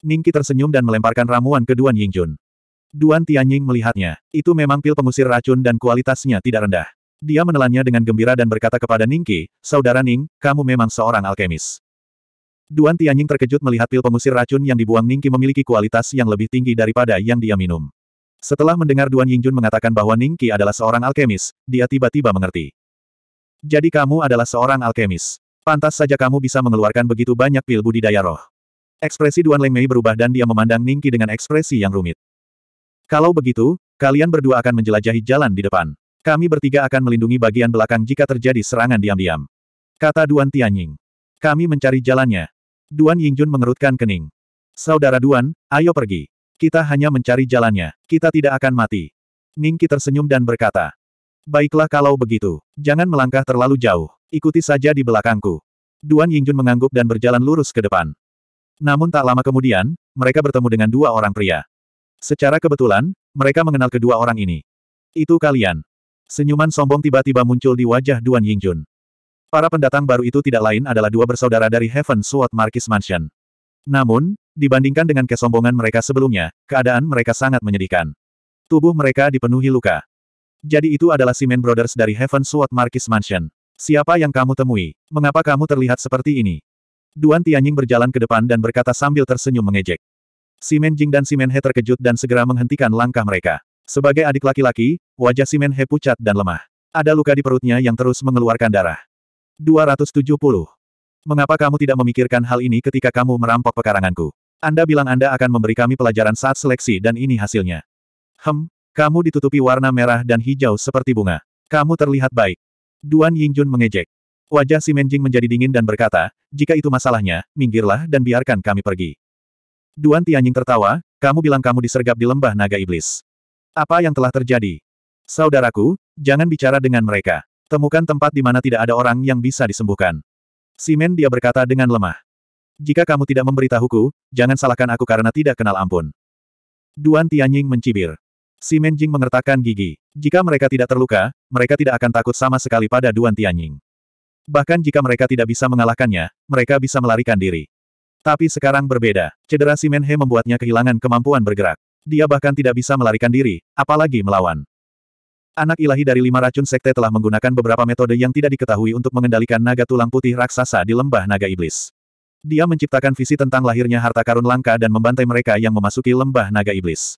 Ningki tersenyum dan melemparkan ramuan ke Duan Yingjun. Duan Tianying melihatnya. Itu memang pil pengusir racun dan kualitasnya tidak rendah. Dia menelannya dengan gembira dan berkata kepada Ningki, Saudara Ning, kamu memang seorang alkemis. Duan Tianying terkejut melihat pil pengusir racun yang dibuang Ningki memiliki kualitas yang lebih tinggi daripada yang dia minum. Setelah mendengar Duan Yingjun mengatakan bahwa Ningki adalah seorang alkemis, dia tiba-tiba mengerti. Jadi kamu adalah seorang alkemis. Pantas saja kamu bisa mengeluarkan begitu banyak pil budidaya roh. Ekspresi Duan Lengmei berubah dan dia memandang Ningki dengan ekspresi yang rumit. Kalau begitu, kalian berdua akan menjelajahi jalan di depan. Kami bertiga akan melindungi bagian belakang jika terjadi serangan diam-diam. Kata Duan Tianying. Kami mencari jalannya. Duan Yingjun mengerutkan kening. Saudara Duan, ayo pergi. Kita hanya mencari jalannya. Kita tidak akan mati. Ningki tersenyum dan berkata. Baiklah kalau begitu. Jangan melangkah terlalu jauh. Ikuti saja di belakangku. Duan Yingjun mengangguk dan berjalan lurus ke depan. Namun tak lama kemudian, mereka bertemu dengan dua orang pria. Secara kebetulan, mereka mengenal kedua orang ini. Itu kalian. Senyuman sombong tiba-tiba muncul di wajah Duan Yingjun. Para pendatang baru itu tidak lain adalah dua bersaudara dari Heaven Sword Marquis Mansion. Namun, dibandingkan dengan kesombongan mereka sebelumnya, keadaan mereka sangat menyedihkan. Tubuh mereka dipenuhi luka. Jadi itu adalah Simen Brothers dari Heaven Sword Marquis Mansion. Siapa yang kamu temui? Mengapa kamu terlihat seperti ini? Duan Tianying berjalan ke depan dan berkata sambil tersenyum mengejek. Simen Jing dan Simen He terkejut dan segera menghentikan langkah mereka. Sebagai adik laki-laki, wajah Simen He pucat dan lemah. Ada luka di perutnya yang terus mengeluarkan darah. 270. Mengapa kamu tidak memikirkan hal ini ketika kamu merampok pekaranganku? Anda bilang Anda akan memberi kami pelajaran saat seleksi dan ini hasilnya. Hem, kamu ditutupi warna merah dan hijau seperti bunga. Kamu terlihat baik. Duan Yingjun mengejek. Wajah si Menjing menjadi dingin dan berkata, jika itu masalahnya, minggirlah dan biarkan kami pergi. Duan Tianying tertawa, kamu bilang kamu disergap di lembah naga iblis. Apa yang telah terjadi? Saudaraku, jangan bicara dengan mereka. Temukan tempat di mana tidak ada orang yang bisa disembuhkan. Simen dia berkata dengan lemah. Jika kamu tidak memberitahuku, jangan salahkan aku karena tidak kenal ampun. Duan Tianying mencibir. Simen Jing mengertakkan gigi. Jika mereka tidak terluka, mereka tidak akan takut sama sekali pada Duan Tianying. Bahkan jika mereka tidak bisa mengalahkannya, mereka bisa melarikan diri. Tapi sekarang berbeda. Cedera Simen He membuatnya kehilangan kemampuan bergerak. Dia bahkan tidak bisa melarikan diri, apalagi melawan. Anak ilahi dari lima racun sekte telah menggunakan beberapa metode yang tidak diketahui untuk mengendalikan naga tulang putih raksasa di lembah naga iblis. Dia menciptakan visi tentang lahirnya harta karun langka dan membantai mereka yang memasuki lembah naga iblis.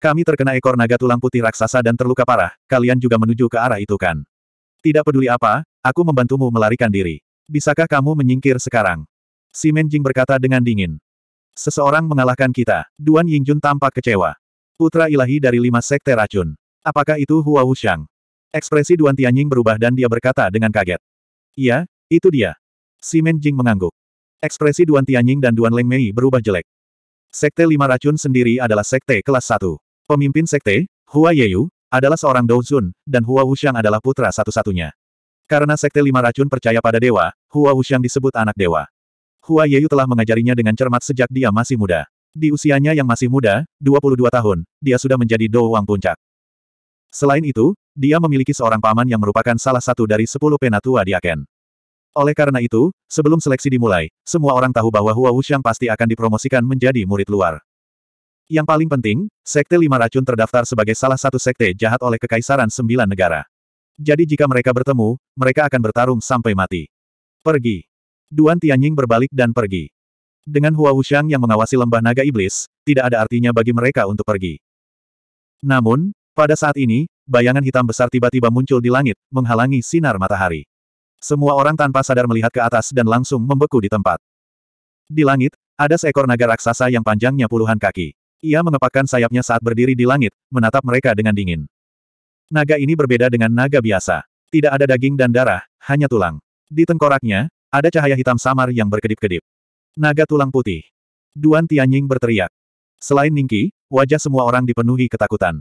Kami terkena ekor naga tulang putih raksasa dan terluka parah, kalian juga menuju ke arah itu kan? Tidak peduli apa, aku membantumu melarikan diri. Bisakah kamu menyingkir sekarang? Si Menjing berkata dengan dingin. Seseorang mengalahkan kita. Duan Yingjun tampak kecewa. Putra ilahi dari lima sekte racun. Apakah itu Hua Wuxiang? Ekspresi Duan Tianying berubah dan dia berkata dengan kaget. Iya, itu dia. Si Menjing mengangguk. Ekspresi Duan Tianying dan Duan Leng Mei berubah jelek. Sekte lima racun sendiri adalah sekte kelas Satu. Pemimpin sekte, Hua Yeyu, adalah seorang Douzun, dan Hua Wuxiang adalah putra satu-satunya. Karena sekte lima racun percaya pada dewa, Hua Wuxiang disebut anak dewa. Hua Yeyu telah mengajarinya dengan cermat sejak dia masih muda. Di usianya yang masih muda, 22 tahun, dia sudah menjadi Dou Wang Puncak. Selain itu, dia memiliki seorang paman yang merupakan salah satu dari sepuluh penatua di Aken. Oleh karena itu, sebelum seleksi dimulai, semua orang tahu bahwa Hua Wuxiang pasti akan dipromosikan menjadi murid luar. Yang paling penting, Sekte Lima Racun terdaftar sebagai salah satu sekte jahat oleh Kekaisaran Sembilan Negara. Jadi jika mereka bertemu, mereka akan bertarung sampai mati. Pergi. Duan Tianying berbalik dan pergi. Dengan Hua Wuxiang yang mengawasi lembah naga iblis, tidak ada artinya bagi mereka untuk pergi. Namun, pada saat ini, bayangan hitam besar tiba-tiba muncul di langit, menghalangi sinar matahari. Semua orang tanpa sadar melihat ke atas dan langsung membeku di tempat. Di langit, ada seekor naga raksasa yang panjangnya puluhan kaki. Ia mengepakkan sayapnya saat berdiri di langit, menatap mereka dengan dingin. Naga ini berbeda dengan naga biasa. Tidak ada daging dan darah, hanya tulang. Di tengkoraknya, ada cahaya hitam samar yang berkedip-kedip. Naga tulang putih. Duan Tianying berteriak. Selain Ningki, wajah semua orang dipenuhi ketakutan.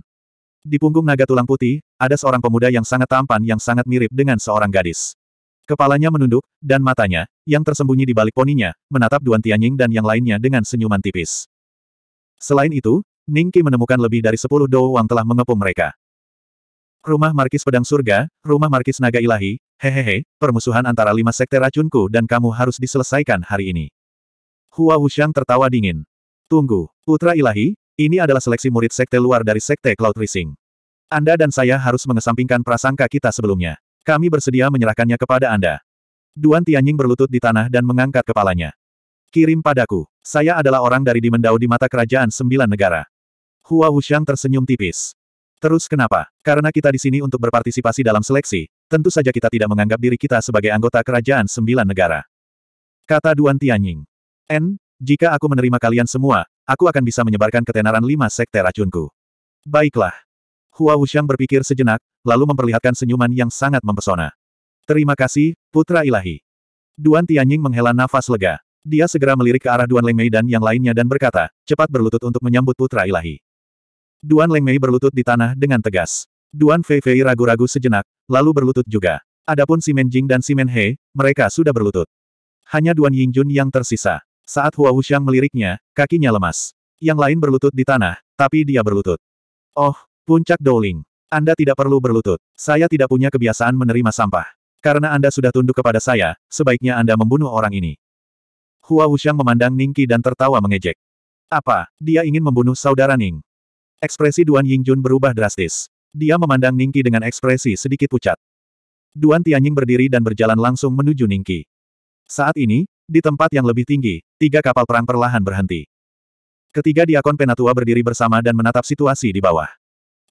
Di punggung naga tulang putih, ada seorang pemuda yang sangat tampan yang sangat mirip dengan seorang gadis. Kepalanya menunduk, dan matanya, yang tersembunyi di balik poninya, menatap Duan Tianying dan yang lainnya dengan senyuman tipis. Selain itu, Ningki menemukan lebih dari sepuluh Dou Wang telah mengepung mereka. Rumah Markis Pedang Surga, Rumah Markis Naga Ilahi, hehehe, permusuhan antara lima sekte racunku dan kamu harus diselesaikan hari ini. Hua Wuxiang tertawa dingin. Tunggu, Putra Ilahi, ini adalah seleksi murid sekte luar dari sekte Cloud Rising. Anda dan saya harus mengesampingkan prasangka kita sebelumnya. Kami bersedia menyerahkannya kepada Anda. Duan Tianying berlutut di tanah dan mengangkat kepalanya. Kirim padaku. Saya adalah orang dari Dimendau di mata kerajaan sembilan negara. Hua Wuxiang tersenyum tipis. Terus kenapa? Karena kita di sini untuk berpartisipasi dalam seleksi, tentu saja kita tidak menganggap diri kita sebagai anggota kerajaan sembilan negara. Kata Duan Tianying. N, jika aku menerima kalian semua, aku akan bisa menyebarkan ketenaran lima sekte racunku. Baiklah. Hua Wuxiang berpikir sejenak, lalu memperlihatkan senyuman yang sangat mempesona. Terima kasih, Putra Ilahi. Duan Tianying menghela nafas lega. Dia segera melirik ke arah Duan Lengmei dan yang lainnya dan berkata, cepat berlutut untuk menyambut Putra Ilahi. Duan Lengmei berlutut di tanah dengan tegas. Duan Fei Fei ragu-ragu sejenak, lalu berlutut juga. Adapun si Menjing dan si Menhe, mereka sudah berlutut. Hanya Duan Yingjun yang tersisa. Saat Hua Wuxiang meliriknya, kakinya lemas. Yang lain berlutut di tanah, tapi dia berlutut. Oh, puncak Douling. Anda tidak perlu berlutut. Saya tidak punya kebiasaan menerima sampah. Karena Anda sudah tunduk kepada saya, sebaiknya Anda membunuh orang ini. Hua Wuxiang memandang Ningki dan tertawa mengejek. Apa, dia ingin membunuh saudara Ning? Ekspresi Duan Yingjun berubah drastis. Dia memandang Ningki dengan ekspresi sedikit pucat. Duan Tianying berdiri dan berjalan langsung menuju Ningki. Saat ini, di tempat yang lebih tinggi, tiga kapal perang perlahan berhenti. Ketiga diakon Penatua berdiri bersama dan menatap situasi di bawah.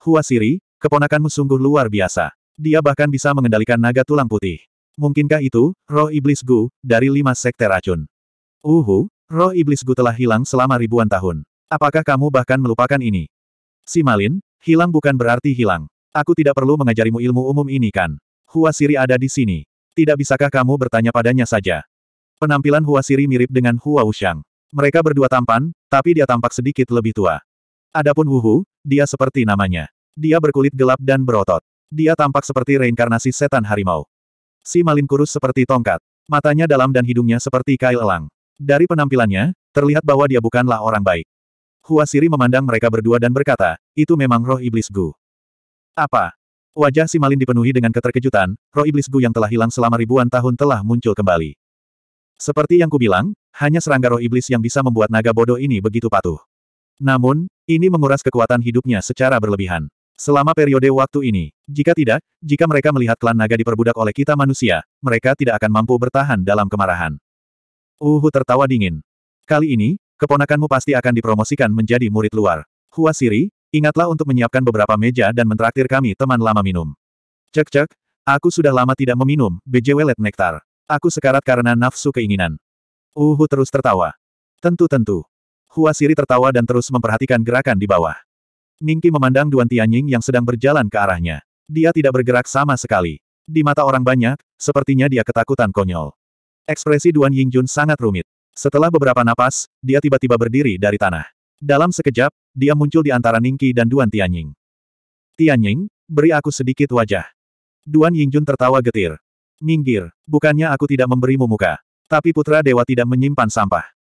Hua Siri, keponakanmu sungguh luar biasa. Dia bahkan bisa mengendalikan naga tulang putih. Mungkinkah itu, roh iblis Gu, dari lima sekte racun? Uhu, roh iblis Gu telah hilang selama ribuan tahun. Apakah kamu bahkan melupakan ini? Si Malin, hilang bukan berarti hilang. Aku tidak perlu mengajarimu ilmu umum ini kan? Hua Siri ada di sini. Tidak bisakah kamu bertanya padanya saja? Penampilan Hua Siri mirip dengan Hua Wuxiang. Mereka berdua tampan, tapi dia tampak sedikit lebih tua. Adapun Wuhu, dia seperti namanya. Dia berkulit gelap dan berotot. Dia tampak seperti reinkarnasi setan harimau. Si Malin kurus seperti tongkat. Matanya dalam dan hidungnya seperti kail elang. Dari penampilannya, terlihat bahwa dia bukanlah orang baik. Huasiri memandang mereka berdua dan berkata, itu memang roh iblis Gu. Apa? Wajah si Malin dipenuhi dengan keterkejutan, roh iblis Gu yang telah hilang selama ribuan tahun telah muncul kembali. Seperti yang kubilang, hanya serangga roh iblis yang bisa membuat naga bodoh ini begitu patuh. Namun, ini menguras kekuatan hidupnya secara berlebihan. Selama periode waktu ini, jika tidak, jika mereka melihat klan naga diperbudak oleh kita manusia, mereka tidak akan mampu bertahan dalam kemarahan. Uhu tertawa dingin. Kali ini, Keponakanmu pasti akan dipromosikan menjadi murid luar. Hua Siri, ingatlah untuk menyiapkan beberapa meja dan mentraktir kami teman lama minum. Cek-cek, aku sudah lama tidak meminum, BJW Let Nektar. Aku sekarat karena nafsu keinginan. Uhu terus tertawa. Tentu-tentu. Hua Siri tertawa dan terus memperhatikan gerakan di bawah. Ningki memandang Duan Tianying yang sedang berjalan ke arahnya. Dia tidak bergerak sama sekali. Di mata orang banyak, sepertinya dia ketakutan konyol. Ekspresi Duan Yingjun sangat rumit. Setelah beberapa napas, dia tiba-tiba berdiri dari tanah. Dalam sekejap, dia muncul di antara Ningki dan Duan Tianying. Tianying, beri aku sedikit wajah. Duan Yingjun tertawa getir. Minggir, bukannya aku tidak memberimu muka. Tapi putra dewa tidak menyimpan sampah.